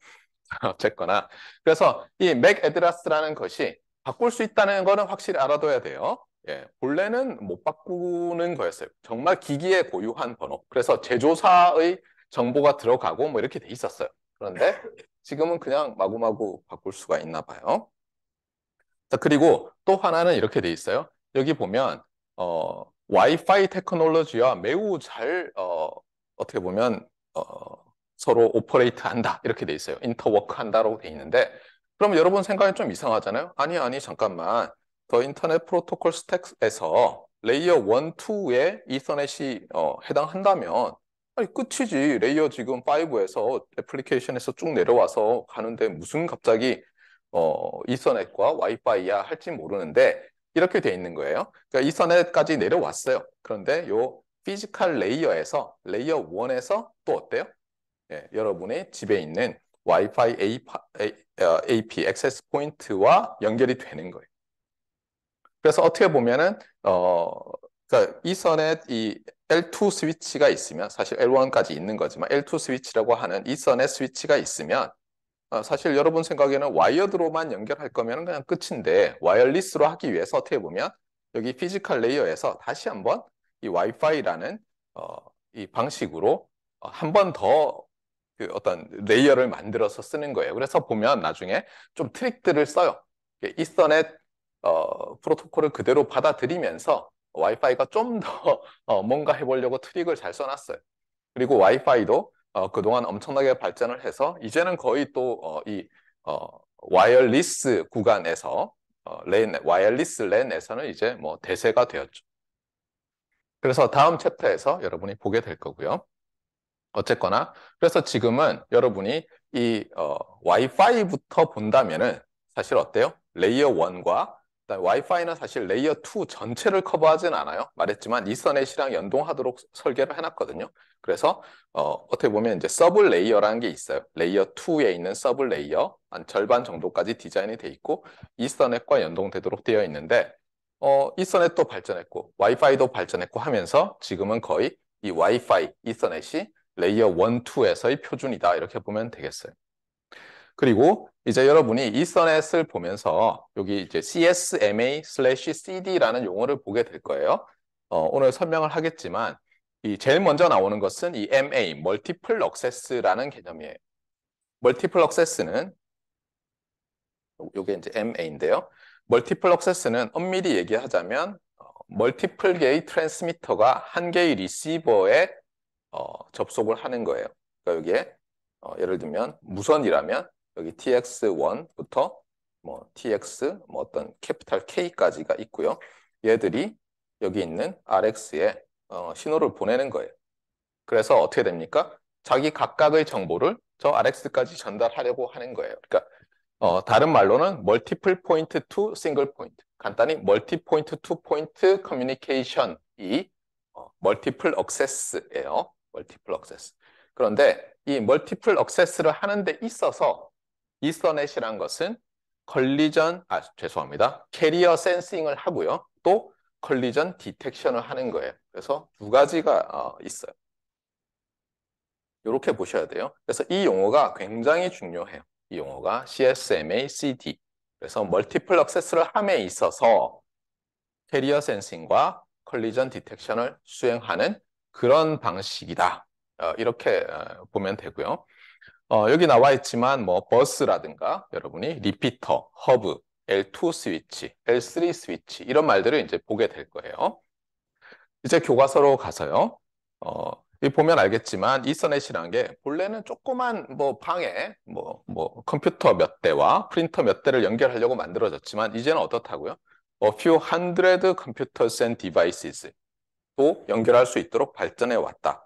어쨌거나 그래서 이 맥에드라스라는 것이 바꿀 수 있다는 거는 확실히 알아둬야 돼요. 예, 본래는 못 바꾸는 거였어요. 정말 기기에 고유한 번호. 그래서 제조사의 정보가 들어가고 뭐 이렇게 돼 있었어요. 그런데 지금은 그냥 마구마구 바꿀 수가 있나 봐요. 자, 그리고 또 하나는 이렇게 돼 있어요. 여기 보면 어, 와이파이 테크놀로지와 매우 잘 어, 어떻게 보면 어, 서로 오퍼레이트한다 이렇게 돼 있어요. 인터워크한다라고 돼 있는데 그럼 여러분 생각이 좀 이상하잖아요. 아니 아니 잠깐만 더 인터넷 프로토콜 스택에서 레이어 1, 2에 이터넷이 어, 해당한다면 아니 끝이지 레이어 지금 5에서 애플리케이션에서 쭉 내려와서 가는데 무슨 갑자기 어 이서넷과 와이파이야 할지 모르는데 이렇게 돼 있는 거예요. 그러니까 이서넷까지 내려왔어요. 그런데 요 피지컬 레이어에서 레이어 1에서 또 어때요? 예, 여러분의 집에 있는 와이파이 AP, 어, 액세스 포인트와 연결이 되는 거예요. 그래서 어떻게 보면은 어 그러니까 이서넷 이 L2 스위치가 있으면 사실 L1까지 있는 거지만 L2 스위치라고 하는 이서넷 스위치가 있으면 어, 사실 여러분 생각에는 와이어드로만 연결할 거면 그냥 끝인데 와이어리스로 하기 위해서 어떻게 보면 여기 피지컬 레이어에서 다시 한번 이 와이파이라는 어, 이 방식으로 어, 한번더그 어떤 레이어를 만들어서 쓰는 거예요. 그래서 보면 나중에 좀 트릭들을 써요. 이서넷 어, 프로토콜을 그대로 받아들이면서 와이파이가 좀더 어, 뭔가 해보려고 트릭을 잘 써놨어요. 그리고 와이파이도 어, 그동안 엄청나게 발전을 해서 이제는 거의 또이 어, 어, 와이어리스 구간에서 레인, 어, 와이어리스 랜에서는 이제 뭐 대세가 되었죠. 그래서 다음 챕터에서 여러분이 보게 될 거고요. 어쨌거나 그래서 지금은 여러분이 이 어, 와이파이부터 본다면은 사실 어때요? 레이어 1과 일단 와이파이는 사실 레이어 2 전체를 커버하진 않아요. 말했지만 이서넷이랑 연동하도록 설계를 해놨거든요. 그래서 어, 떻게 보면 이제 서브 레이어라는 게 있어요. 레이어 2에 있는 서브 레이어 한 절반 정도까지 디자인이 돼 있고 이서넷과 연동되도록 되어 있는데 어, 이서넷도 발전했고 와이파이도 발전했고 하면서 지금은 거의 이 와이파이 이서넷이 레이어 1, 2에서의 표준이다 이렇게 보면 되겠어요. 그리고 이제 여러분이 이서넷을 보면서 여기 이제 CSMA CD라는 용어를 보게 될 거예요. 어, 오늘 설명을 하겠지만 이 제일 먼저 나오는 것은 이 MA, 멀티플 억세스라는 개념이에요. 멀티플 억세스는 요게 이제 MA인데요. 멀티플 억세스는 엄밀히 얘기하자면 멀티플 개의 트랜스미터가 한 개의 리시버에 어, 접속을 하는 거예요. 그러니까 여기에 어, 예를 들면 무선이라면 여기 tx1부터 뭐 tx 뭐 어떤 캐피탈 k까지가 있고요. 얘들이 여기 있는 rx에 어, 신호를 보내는 거예요. 그래서 어떻게 됩니까? 자기 각각의 정보를 저 rx까지 전달하려고 하는 거예요. 그러니까 어, 다른 말로는 멀티플 포인트 투 싱글 포인트 간단히 멀티 포인트 투 포인트 커뮤니케이션이 멀티플 억세스예요. 멀티플 억세스. 그런데 이 멀티플 억세스를 하는 데 있어서 이스터넷이란 것은 걸리전, 아, 죄송합니다. 캐리어 센싱을 하고요. 또 걸리전 디텍션을 하는 거예요. 그래서 두 가지가 어, 있어요. 이렇게 보셔야 돼요. 그래서 이 용어가 굉장히 중요해요. 이 용어가 CSMA, CD. 그래서 멀티플 액세스를 함에 있어서 캐리어 센싱과 컬리전 디텍션을 수행하는 그런 방식이다. 어, 이렇게 어, 보면 되고요. 어, 여기 나와 있지만 뭐 버스라든가 여러분이 리피터, 허브, L2 스위치, L3 스위치 이런 말들을 이제 보게 될 거예요. 이제 교과서로 가서요. 어, 이 보면 알겠지만 이서넷이라는 게 본래는 조그만 뭐 방에 뭐, 뭐 컴퓨터 몇 대와 프린터 몇 대를 연결하려고 만들어졌지만 이제는 어떻다고요? A few hundred computers and devices 또 연결할 수 있도록 발전해 왔다.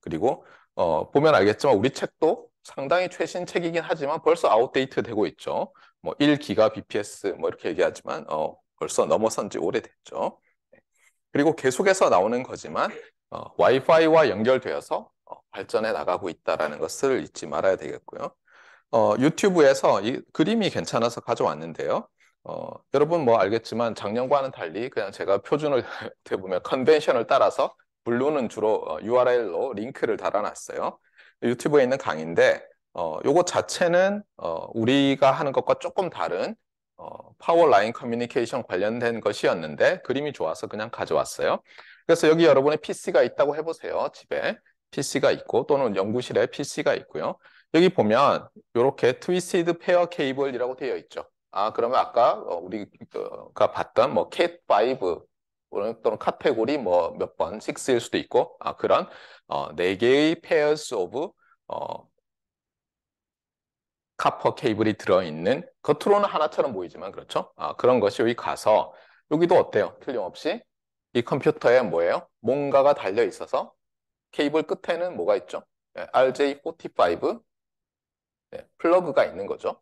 그리고 어, 보면 알겠지만 우리 책도 상당히 최신 책이긴 하지만 벌써 아웃데이트 되고 있죠. 뭐 1기가 BPS 뭐 이렇게 얘기하지만 어, 벌써 넘어선 지 오래됐죠. 네. 그리고 계속해서 나오는 거지만 어, 와이파이와 연결되어서 어, 발전해 나가고 있다라는 것을 잊지 말아야 되겠고요. 어, 유튜브에서 이 그림이 괜찮아서 가져왔는데요. 어, 여러분 뭐 알겠지만 작년과는 달리 그냥 제가 표준을 대보면 컨벤션을 따라서 블루는 주로 어, URL로 링크를 달아놨어요. 유튜브에 있는 강의인데 어, 요거 자체는 어, 우리가 하는 것과 조금 다른 어, 파워 라인 커뮤니케이션 관련된 것이었는데 그림이 좋아서 그냥 가져왔어요. 그래서 여기 여러분의 PC가 있다고 해보세요. 집에 PC가 있고 또는 연구실에 PC가 있고요. 여기 보면 이렇게 트위스드 페어 케이블이라고 되어 있죠. 아 그러면 아까 어, 우리가 봤던 뭐 캣5 또는 카테고리 뭐 몇 번, 6일 수도 있고 아, 그런 어, 4개의 pairs of 어, 카퍼 케이블이 들어있는 겉으로는 하나처럼 보이지만 그렇죠? 아, 그런 것이 여기 가서 여기도 어때요? 틀림없이 이 컴퓨터에 뭐예요? 뭔가가 달려 있어서 케이블 끝에는 뭐가 있죠? 예, RJ45 예, 플러그가 있는 거죠.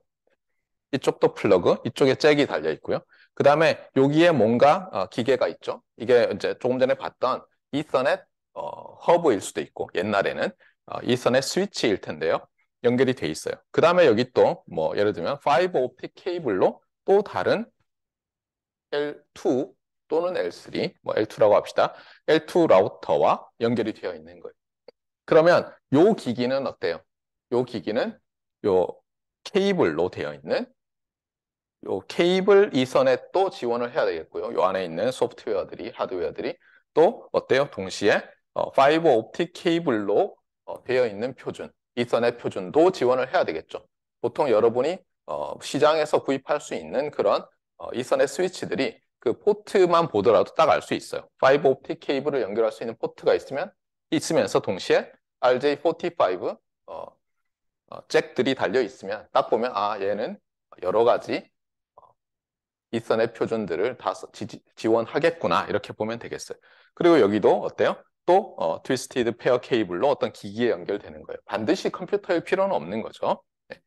이쪽도 플러그, 이쪽에 잭이 달려 있고요. 그 다음에 여기에 뭔가 어, 기계가 있죠. 이게 이제 조금 전에 봤던 이선넷 어, 허브일 수도 있고 옛날에는 어, 이선넷 스위치일 텐데요. 연결이 돼 있어요. 그 다음에 여기 또 뭐 예를 들면 5 오픽 케이블로 또 다른 L2 또는 L3, 뭐 L2라고 합시다. L2 라우터와 연결이 되어 있는 거예요. 그러면 요 기기는 어때요? 요 기기는 요 케이블로 되어 있는 요 케이블 이선넷또 지원을 해야 되겠고요. 요 안에 있는 소프트웨어들이 하드웨어들이 또 어때요? 동시에 어, 파이버 옵틱 케이블로 어, 되어 있는 표준 이선넷 표준도 지원을 해야 되겠죠. 보통 여러분이 어, 시장에서 구입할 수 있는 그런 어, 이서넷 스위치들이 그 포트만 보더라도 딱 알 수 있어요. 파이버 옵틱 케이블을 연결할 수 있는 포트가 있으면 있으면서 동시에 RJ45 어, 어, 잭들이 달려 있으면 딱 보면 아 얘는 여러 가지 이선의 표준들을 다 지, 원하겠구나 이렇게 보면 되겠어요. 그리고 여기도 어때요? 또 어, 트위스티드 페어 케이블로 어떤 기기에 연결되는 거예요. 반드시 컴퓨터에 필요는 없는 거죠. 네.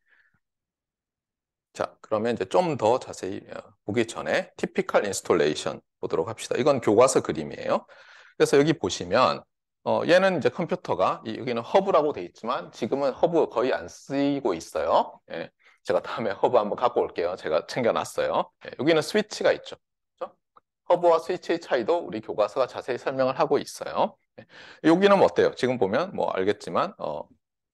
자, 그러면 이제 좀 더 자세히 어, 보기 전에 티피컬 인스톨레이션 보도록 합시다. 이건 교과서 그림이에요. 그래서 여기 보시면 어, 얘는 이제 컴퓨터가 여기는 허브라고 돼 있지만 지금은 허브 거의 안 쓰이고 있어요. 예. 제가 다음에 허브 한번 갖고 올게요. 제가 챙겨놨어요. 예, 여기는 스위치가 있죠. 그렇죠? 허브와 스위치의 차이도 우리 교과서가 자세히 설명을 하고 있어요. 예, 여기는 뭐 어때요? 지금 보면 뭐 알겠지만 어,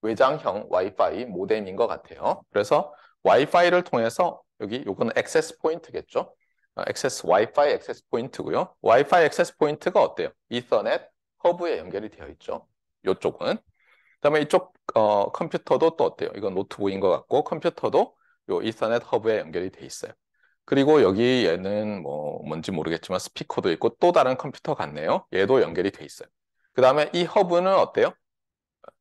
외장형 와이파이 모뎀인 것 같아요. 그래서 와이파이를 통해서 여기 이거는 액세스 포인트겠죠. 어, 액세스 와이파이 액세스 포인트고요. 와이파이 액세스 포인트가 어때요? 이터넷 허브에 연결이 되어 있죠. 이쪽은 그다음에 이쪽 어, 컴퓨터도 또 어때요? 이건 노트북인 것 같고 컴퓨터도 요 이사넷 허브에 연결이 돼 있어요. 그리고 여기 얘는 뭐 뭔지 모르겠지만 스피커도 있고 또 다른 컴퓨터 같네요. 얘도 연결이 돼 있어요. 그다음에 이 허브는 어때요?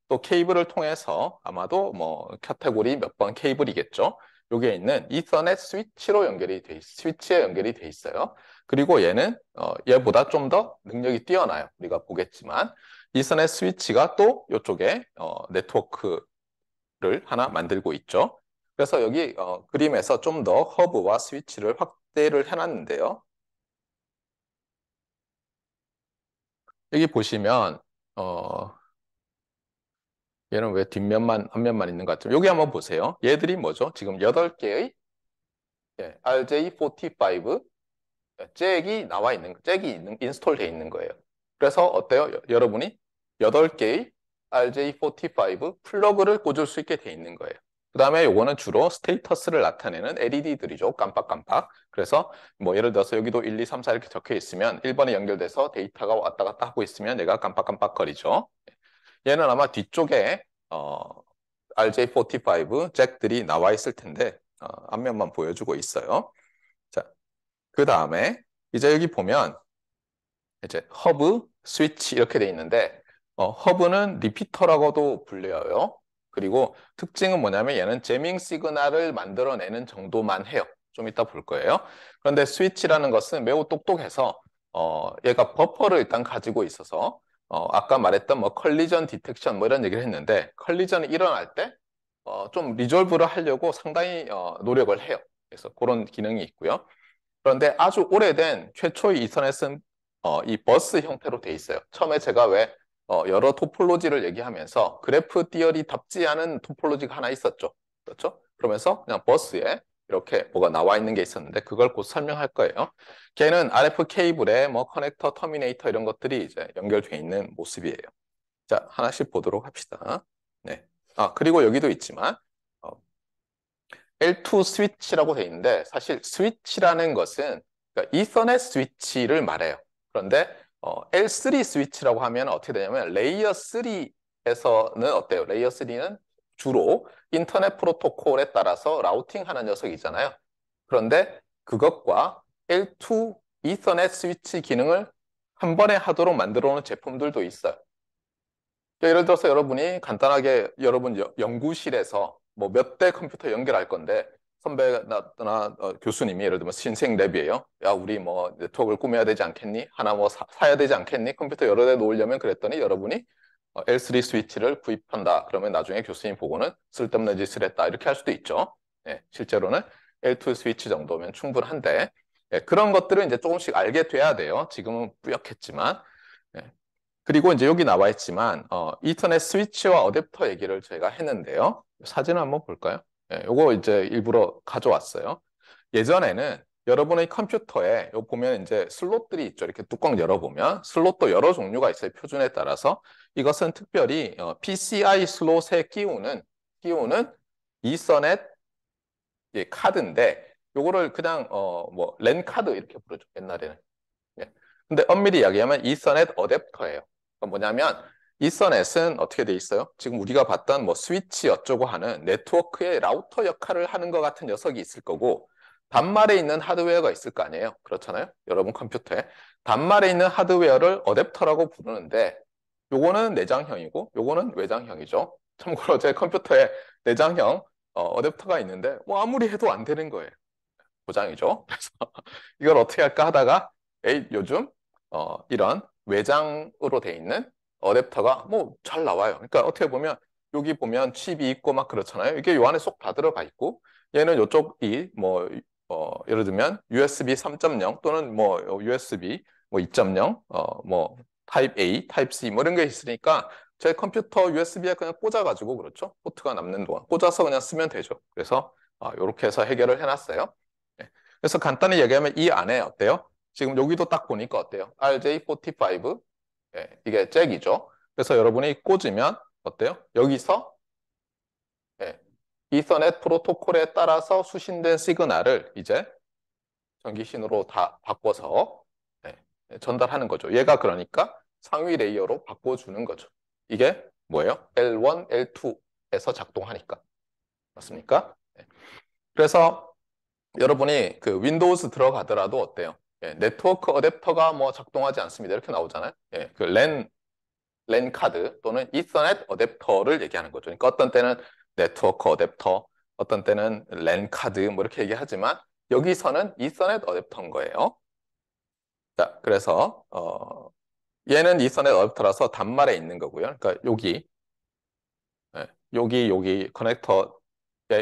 또 케이블을 통해서 아마도 뭐 카테고리 몇 번 케이블이겠죠. 여기에 있는 이서넷 스위치로 연결이 돼 있, 스위치에 연결이 돼 있어요. 그리고 얘는 어, 얘보다 좀 더 능력이 뛰어나요. 우리가 보겠지만 이선의 스위치가 또 이쪽에 어, 네트워크를 하나 만들고 있죠. 그래서 여기 어, 그림에서 좀 더 허브와 스위치를 확대를 해놨는데요. 여기 보시면 어, 얘는 왜 뒷면만 앞면만 있는 것 같죠? 여기 한번 보세요. 얘들이 뭐죠? 지금 8개의 예, RJ45 잭이 나와 있는 잭이 있는 인스톨 되어 있는 거예요. 그래서 어때요? 여러분이 8개의 RJ45 플러그를 꽂을 수 있게 돼 있는 거예요. 그 다음에 요거는 주로 스테이터스를 나타내는 LED들이죠. 깜빡깜빡. 그래서 뭐 예를 들어서 여기도 1, 2, 3, 4 이렇게 적혀 있으면 1번에 연결돼서 데이터가 왔다 갔다 하고 있으면 얘가 깜빡깜빡 거리죠. 얘는 아마 뒤쪽에 어, RJ45 잭들이 나와 있을 텐데 어, 앞면만 보여주고 있어요. 자, 그 다음에 이제 여기 보면 이제 허브, 스위치 이렇게 돼 있는데 어, 허브는 리피터라고도 불려요. 그리고 특징은 뭐냐면 얘는 제밍 시그널을 만들어내는 정도만 해요. 좀 이따 볼 거예요. 그런데 스위치라는 것은 매우 똑똑해서 어, 얘가 버퍼를 일단 가지고 있어서 어, 아까 말했던 뭐 컬리전 디텍션 뭐 이런 얘기를 했는데 컬리전이 일어날 때 어, 좀 리졸브를 하려고 상당히 어, 노력을 해요. 그래서 그런 기능이 있고요. 그런데 아주 오래된 최초의 이터넷은 어, 이 버스 형태로 돼 있어요. 처음에 제가 왜 어, 여러 토폴로지를 얘기하면서 그래프 디어리답지 않은 토폴로지가 하나 있었죠. 그렇죠? 그러면서 그냥 버스에 이렇게 뭐가 나와 있는 게 있었는데 그걸 곧 설명할 거예요. 걔는 RF 케이블에 뭐 커넥터, 터미네이터 이런 것들이 이제 연결돼 있는 모습이에요. 자, 하나씩 보도록 합시다. 네. 아, 그리고 여기도 있지만 어, L2 스위치라고 돼 있는데 사실 스위치라는 것은 그러니까 이서넷 스위치를 말해요. 그런데 어, L3 스위치라고 하면 어떻게 되냐면 레이어 3에서는 어때요? 레이어 3는 주로 인터넷 프로토콜에 따라서 라우팅하는 녀석이잖아요. 그런데 그것과 L2 이터넷 스위치 기능을 한 번에 하도록 만들어 놓은 제품들도 있어요. 예를 들어서 여러분이 간단하게 여러분 연구실에서 뭐 몇 대 컴퓨터 연결할 건데 선배나 어, 교수님이 예를 들면 신생 랩이에요. 야 우리 뭐 네트워크를 꾸며야 되지 않겠니? 하나 뭐 사, 야 되지 않겠니? 컴퓨터 여러 대 놓으려면 그랬더니 여러분이 어, L3 스위치를 구입한다. 그러면 나중에 교수님 보고는 쓸데없는 짓을 했다 이렇게 할 수도 있죠. 예, 실제로는 L2 스위치 정도면 충분한데 예, 그런 것들을 이제 조금씩 알게 돼야 돼요. 지금은 뿌옇겠지만 예. 그리고 이제 여기 나와 있지만 어, 이터넷 스위치와 어댑터 얘기를 저희가 했는데요. 사진 한번 볼까요? 예, 요거 이제 일부러 가져왔어요. 예전에는 여러분의 컴퓨터에 요 보면 이제 슬롯들이 있죠. 이렇게 뚜껑 열어보면 슬롯도 여러 종류가 있어요. 표준에 따라서 이것은 특별히 어, PCI 슬롯에 끼우는 끼우는 이서넷 예, 카드인데 요거를 그냥 어 뭐랜 카드 이렇게 부르죠. 옛날에는. 예. 근데 엄밀히 이야기하면 이서넷 어댑터예요. 그러니까 뭐냐면 이서넷은 어떻게 돼 있어요? 지금 우리가 봤던 뭐 스위치 어쩌고 하는 네트워크의 라우터 역할을 하는 것 같은 녀석이 있을 거고 단말에 있는 하드웨어가 있을 거 아니에요? 그렇잖아요? 여러분 컴퓨터에 단말에 있는 하드웨어를 어댑터라고 부르는데 요거는 내장형이고 요거는 외장형이죠. 참고로 제 컴퓨터에 내장형 어, 댑터가 있는데 뭐 아무리 해도 안 되는 거예요. 고장이죠. 그래서 이걸 어떻게 할까 하다가 에이 요즘 어, 이런 외장으로 돼 있는 어댑터가 뭐 잘 나와요. 그러니까 어떻게 보면 여기 보면 칩이 있고 막 그렇잖아요. 이게 요 안에 쏙 다 들어가 있고 얘는 요쪽이 뭐 어, 예를 들면 USB 3.0 또는 뭐 어, USB 뭐 2.0, 어, 뭐 타입 A, 타입 C 뭐 이런 게 있으니까 제 컴퓨터 USB에 그냥 꽂아가지고 그렇죠. 포트가 남는 동안 꽂아서 그냥 쓰면 되죠. 그래서 어, 아, 이렇게 해서 해결을 해놨어요. 네. 그래서 간단히 얘기하면 이 안에 어때요? 지금 여기도 딱 보니까 어때요? RJ45 예, 이게 잭이죠. 그래서 여러분이 꽂으면 어때요? 여기서 예, 이서넷 프로토콜에 따라서 수신된 시그널을 이제 전기신호로 다 바꿔서 예, 전달하는 거죠. 얘가 그러니까 상위 레이어로 바꿔주는 거죠. 이게 뭐예요? L1, L2에서 작동하니까. 맞습니까? 예. 그래서 여러분이 그 윈도우즈 들어가더라도 어때요? 예, 네트워크 어댑터가 뭐 작동하지 않습니다. 이렇게 나오잖아요. 예, 그 랜, 랜 카드 또는 이서넷 어댑터를 얘기하는 거죠. 그러니까 어떤 때는 네트워크 어댑터, 어떤 때는 랜 카드 뭐 이렇게 얘기하지만 여기서는 이서넷 어댑터인 거예요. 자, 그래서 어, 얘는 이서넷 어댑터라서 단말에 있는 거고요. 그러니까 여기 예, 여기 여기 커넥터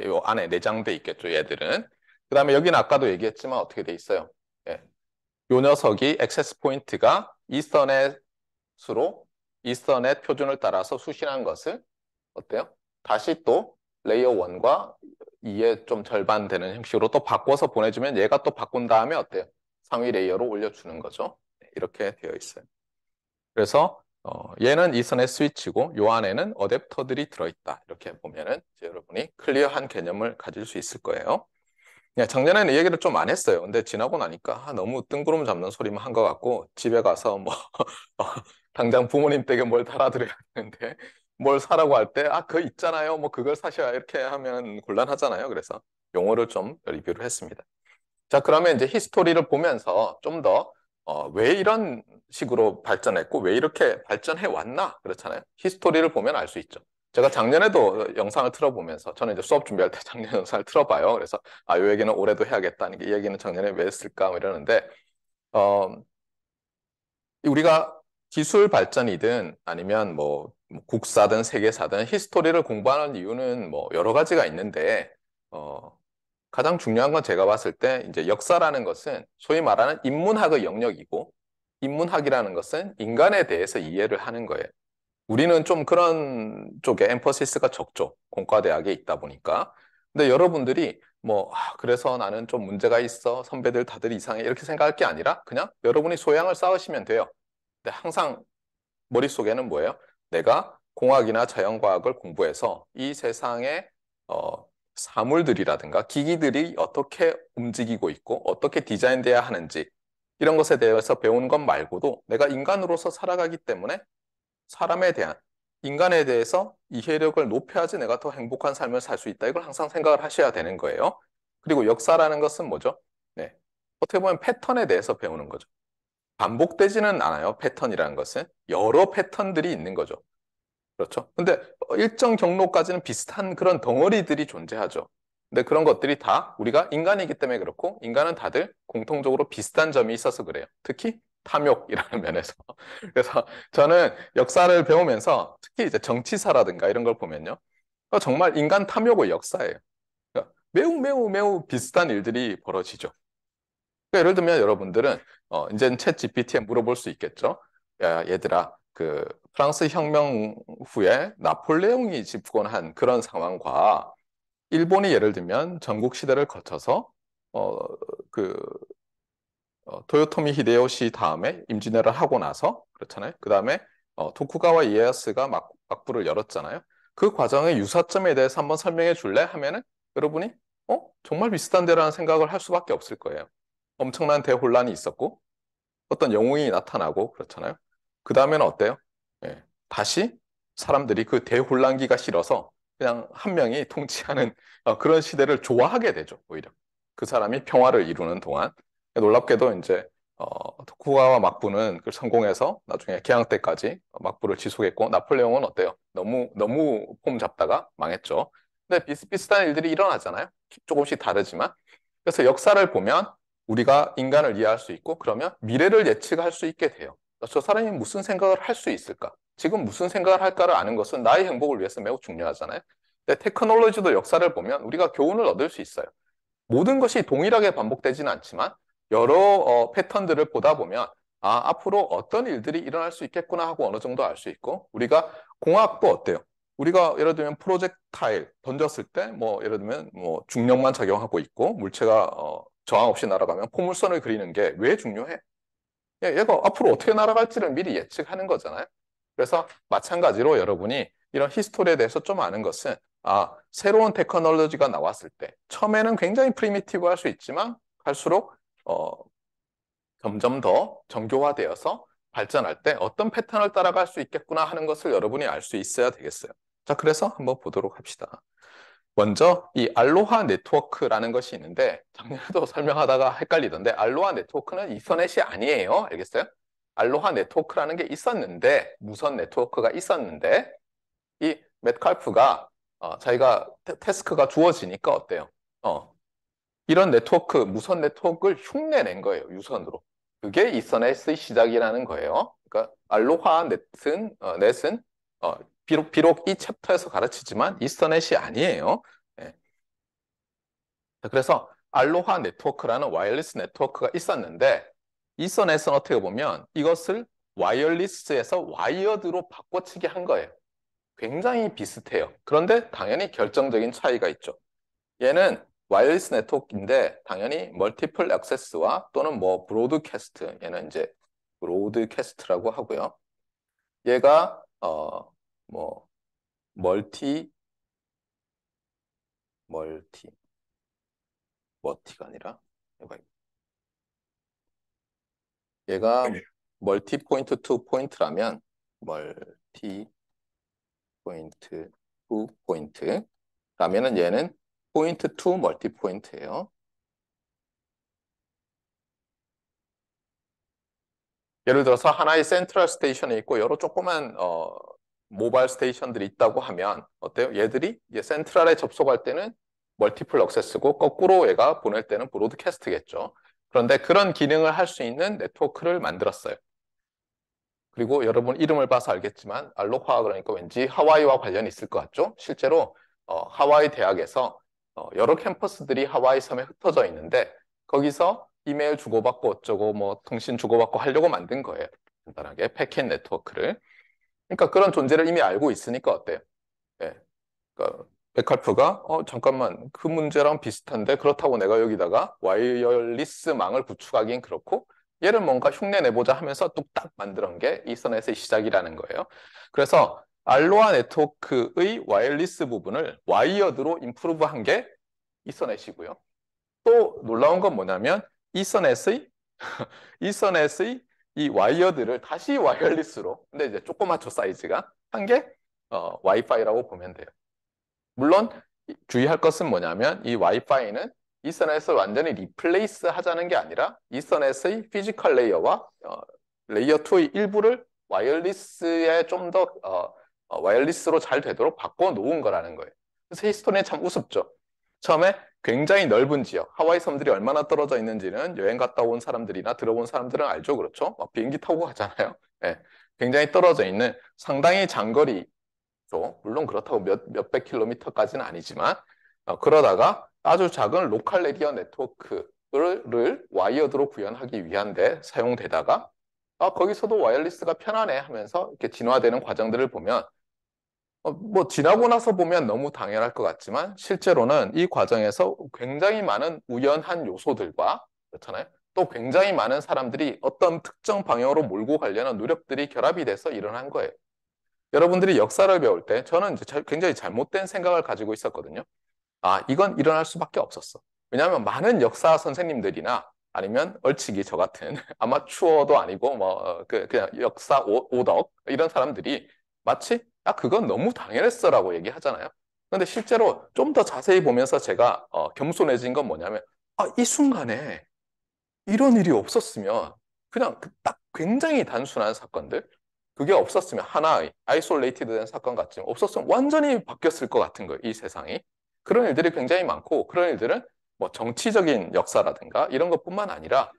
요 안에 내장돼 있겠죠. 얘들은. 그 다음에 여기는 아까도 얘기했지만 어떻게 돼 있어요? 요 녀석이 액세스 포인트가 이스터넷으로 이스터넷 표준을 따라서 수신한 것을 어때요? 다시 또 레이어 1과 2의좀 절반 되는 형식으로 또 바꿔서 보내주면 얘가 또 바꾼 다음에 어때요? 상위 레이어로 올려주는 거죠. 이렇게 되어 있어요. 그래서 어, 얘는 이스터넷 스위치고 요 안에는 어댑터들이 들어있다. 이렇게 보면은 여러분이 클리어한 개념을 가질 수 있을 거예요. 야, 작년에는 이 얘기를 좀 안 했어요. 근데 지나고 나니까 아, 너무 뜬구름 잡는 소리만 한 것 같고 집에 가서 뭐 어, 당장 부모님 댁에 뭘 달아드려야 되는데 뭘 사라고 할 때아 그거 있잖아요. 뭐 그걸 사셔야 이렇게 하면 곤란하잖아요. 그래서 용어를 좀 리뷰를 했습니다. 자 그러면 이제 히스토리를 보면서 좀더 어, 왜 이런 식으로 발전했고 왜 이렇게 발전해 왔나 그렇잖아요. 히스토리를 보면 알 수 있죠. 제가 작년에도 영상을 틀어보면서 저는 이제 수업 준비할 때 작년 영상을 틀어봐요. 그래서 아, 요 얘기는 올해도 해야겠다. 이 얘기는 작년에 왜 했을까? 뭐 이러는데 어, 우리가 기술 발전이든 아니면 뭐, 뭐 국사든 세계사든 히스토리를 공부하는 이유는 뭐 여러 가지가 있는데 어, 가장 중요한 건 제가 봤을 때 이제 역사라는 것은 소위 말하는 인문학의 영역이고 인문학이라는 것은 인간에 대해서 이해를 하는 거예요. 우리는 좀 그런 쪽에 엠퍼시스가 적죠. 공과대학에 있다 보니까. 근데 여러분들이 뭐 아, 그래서 나는 좀 문제가 있어 선배들 다들 이상해 이렇게 생각할 게 아니라 그냥 여러분이 소양을 쌓으시면 돼요. 근데 항상 머릿속에는 뭐예요? 내가 공학이나 자연과학을 공부해서 이세상에 어, 사물들이라든가 기기들이 어떻게 움직이고 있고 어떻게 디자인돼야 하는지 이런 것에 대해서 배우는 것 말고도 내가 인간으로서 살아가기 때문에 사람에 대한 인간에 대해서 이해력을 높여야지 내가 더 행복한 삶을 살 수 있다. 이걸 항상 생각을 하셔야 되는 거예요. 그리고 역사라는 것은 뭐죠? 네. 어떻게 보면 패턴에 대해서 배우는 거죠. 반복되지는 않아요. 패턴이라는 것은. 여러 패턴들이 있는 거죠. 그렇죠. 근데 일정 경로까지는 비슷한 그런 덩어리들이 존재하죠. 근데 그런 것들이 다 우리가 인간이기 때문에 그렇고 인간은 다들 공통적으로 비슷한 점이 있어서 그래요. 특히 탐욕이라는 면에서. 그래서 저는 역사를 배우면서 특히 이제 정치사라든가 이런 걸 보면요. 어, 정말 인간 탐욕의 역사예요. 그러니까 매우 매우 매우 비슷한 일들이 벌어지죠. 그러니까 예를 들면 여러분들은 어, 이제는 챗 GPT에 물어볼 수 있겠죠. 야, 얘들아, 그 프랑스 혁명 후에 나폴레옹이 집권한 그런 상황과 일본이 예를 들면 전국 시대를 거쳐서 어, 그 어, 토요토미 히데요시 다음에 임진왜란 하고 나서 그렇잖아요. 그 다음에 어, 도쿠가와 이에야스가 막, 막부를 열었잖아요. 그 과정의 유사점에 대해서 한번 설명해 줄래? 하면은 여러분이 어 정말 비슷한데라는 생각을 할 수밖에 없을 거예요. 엄청난 대혼란이 있었고 어떤 영웅이 나타나고 그렇잖아요. 그 다음에는 어때요? 예, 다시 사람들이 그 대혼란기가 싫어서 그냥 한 명이 통치하는 어, 그런 시대를 좋아하게 되죠. 오히려 그 사람이 평화를 이루는 동안 놀랍게도 이제 어, 토쿠가와 막부는 그 성공해서 나중에 개항 때까지 막부를 지속했고 나폴레옹은 어때요? 너무 너무 폼 잡다가 망했죠. 근데 비슷비슷한 일들이 일어나잖아요. 조금씩 다르지만 그래서 역사를 보면 우리가 인간을 이해할 수 있고 그러면 미래를 예측할 수 있게 돼요. 어, 저 사람이 무슨 생각을 할 수 있을까? 지금 무슨 생각을 할까를 아는 것은 나의 행복을 위해서 매우 중요하잖아요. 근데 테크놀로지도 역사를 보면 우리가 교훈을 얻을 수 있어요. 모든 것이 동일하게 반복되지는 않지만 여러 어, 패턴들을 보다 보면 아 앞으로 어떤 일들이 일어날 수 있겠구나 하고 어느 정도 알 수 있고 우리가 공학도 어때요? 우리가 예를 들면 프로젝타일 던졌을 때 뭐 예를 들면 뭐 중력만 작용하고 있고 물체가 어, 저항 없이 날아가면 포물선을 그리는 게 왜 중요해? 예, 얘가 앞으로 어떻게 날아갈지를 미리 예측하는 거잖아요. 그래서 마찬가지로 여러분이 이런 히스토리에 대해서 좀 아는 것은 아 새로운 테크놀로지가 나왔을 때 처음에는 굉장히 프리미티브할 수 있지만 갈수록 어, 점점 더 정교화되어서 발전할 때 어떤 패턴을 따라갈 수 있겠구나 하는 것을 여러분이 알 수 있어야 되겠어요. 자, 그래서 한번 보도록 합시다. 먼저 이 알로하 네트워크라는 것이 있는데 작년에도 설명하다가 헷갈리던데 알로하 네트워크는 이터넷이 아니에요. 알겠어요? 알로하 네트워크라는 게 있었는데 무선 네트워크가 있었는데 이 맷칼프가 어, 자기가 테, 스크가 주어지니까 어때요? 어, 이런 네트워크, 무선 네트워크를 흉내낸 거예요. 유선으로. 그게 이서넷의 시작이라는 거예요. 그러니까 알로하 넷은, 어, 넷은 어, 비록, 비록 이 챕터에서 가르치지만 이선넷이 아니에요. 네. 그래서 알로하 네트워크라는 와이어리스 네트워크가 있었는데 이서넷은 어떻게 보면 이것을 와이어리스에서 와이어드로 바꿔치기 한 거예요. 굉장히 비슷해요. 그런데 당연히 결정적인 차이가 있죠. 얘는 와이어리스 네트워크인데 당연히 멀티플 액세스와 또는 뭐 브로드캐스트 얘는 이제 브로드캐스트라고 하고요. 얘가 어 뭐 멀티 멀티 멀티가 아니라 얘가 얘가 멀티 포인트 투 포인트라면 멀티 포인트 투 포인트라면은 얘는 포인트 투 멀티 포인트예요. 예를 들어서 하나의 센트럴 스테이션이 있고 여러 조그만 어, 모바일 스테이션들이 있다고 하면 어때요? 얘들이 센트럴에 접속할 때는 멀티플 액세스고 거꾸로 얘가 보낼 때는 브로드캐스트겠죠. 그런데 그런 기능을 할 수 있는 네트워크를 만들었어요. 그리고 여러분 이름을 봐서 알겠지만 알로화 그러니까 왠지 하와이와 관련이 있을 것 같죠? 실제로 어, 하와이 대학에서 어, 여러 캠퍼스들이 하와이 섬에 흩어져 있는데 거기서 이메일 주고받고 어쩌고 뭐 통신 주고받고 하려고 만든 거예요. 간단하게 패킷 네트워크를. 그러니까 그런 존재를 이미 알고 있으니까 어때요? 예. 그러니까 베칼프가 어 잠깐만 그 문제랑 비슷한데 그렇다고 내가 여기다가 와이어리스망을 구축하긴 그렇고 얘를 뭔가 흉내 내보자 하면서 뚝딱 만드는게 이선에서의 시작이라는 거예요. 그래서 알로아 네트워크의 와이어리스 부분을 와이어드로 인프루브한 게 이서넷이고요. 또 놀라운 건 뭐냐면 이서넷의 이서넷의 이 와이어드를 다시 와이어리스로 근데 이제 조그맣죠 사이즈가 한게 어, 와이파이라고 보면 돼요. 물론 주의할 것은 뭐냐면 이 와이파이는 이서넷을 완전히 리플레이스 하자는 게 아니라 이서넷의 피지컬 레이어와 어, 레이어 2의 일부를 와이어리스에 좀더 어, 와이어리스로 잘 되도록 바꿔놓은 거라는 거예요. 그래서 히스톤이참 우습죠. 처음에 굉장히 넓은 지역, 하와이 섬들이 얼마나 떨어져 있는지는 여행 갔다 온 사람들이나 들어본 사람들은 알죠. 그렇죠? 막 비행기 타고 가잖아요. 네. 굉장히 떨어져 있는 상당히 장거리죠. 물론 그렇다고 몇, 몇백 킬로미터까지는 아니지만 어, 그러다가 아주 작은 로컬 레리어 네트워크를 와이어드로 구현하기 위한데 사용되다가 아, 거기서도 와이어리스가 편안해 하면서 이렇게 진화되는 과정들을 보면 어, 뭐 지나고 나서 보면 너무 당연할 것 같지만 실제로는 이 과정에서 굉장히 많은 우연한 요소들과 그렇잖아요. 또 굉장히 많은 사람들이 어떤 특정 방향으로 몰고 가려는 노력들이 결합이 돼서 일어난 거예요. 여러분들이 역사를 배울 때 저는 이제 굉장히 잘못된 생각을 가지고 있었거든요. 아, 이건 일어날 수밖에 없었어. 왜냐하면 많은 역사 선생님들이나 아니면 얼치기 저 같은 아마추어도 아니고 뭐그 어, 그냥 역사 오, 오덕 이런 사람들이 마치 아, 그건 너무 당연했어 라고 얘기하잖아요. 근데 실제로 좀 더 자세히 보면서 제가 어, 겸손해진 건 뭐냐면, 아, 이 순간에 이런 일이 없었으면 그냥 그 딱 굉장히 단순한 사건들, 그게 없었으면 하나의 아이솔레이티드 된 사건 같지만 없었으면 완전히 바뀌었을 것 같은 거예요, 이 세상이. 그런 일들이 굉장히 많고 그런 일들은 뭐 정치적인 역사라든가 이런 것뿐만 아니라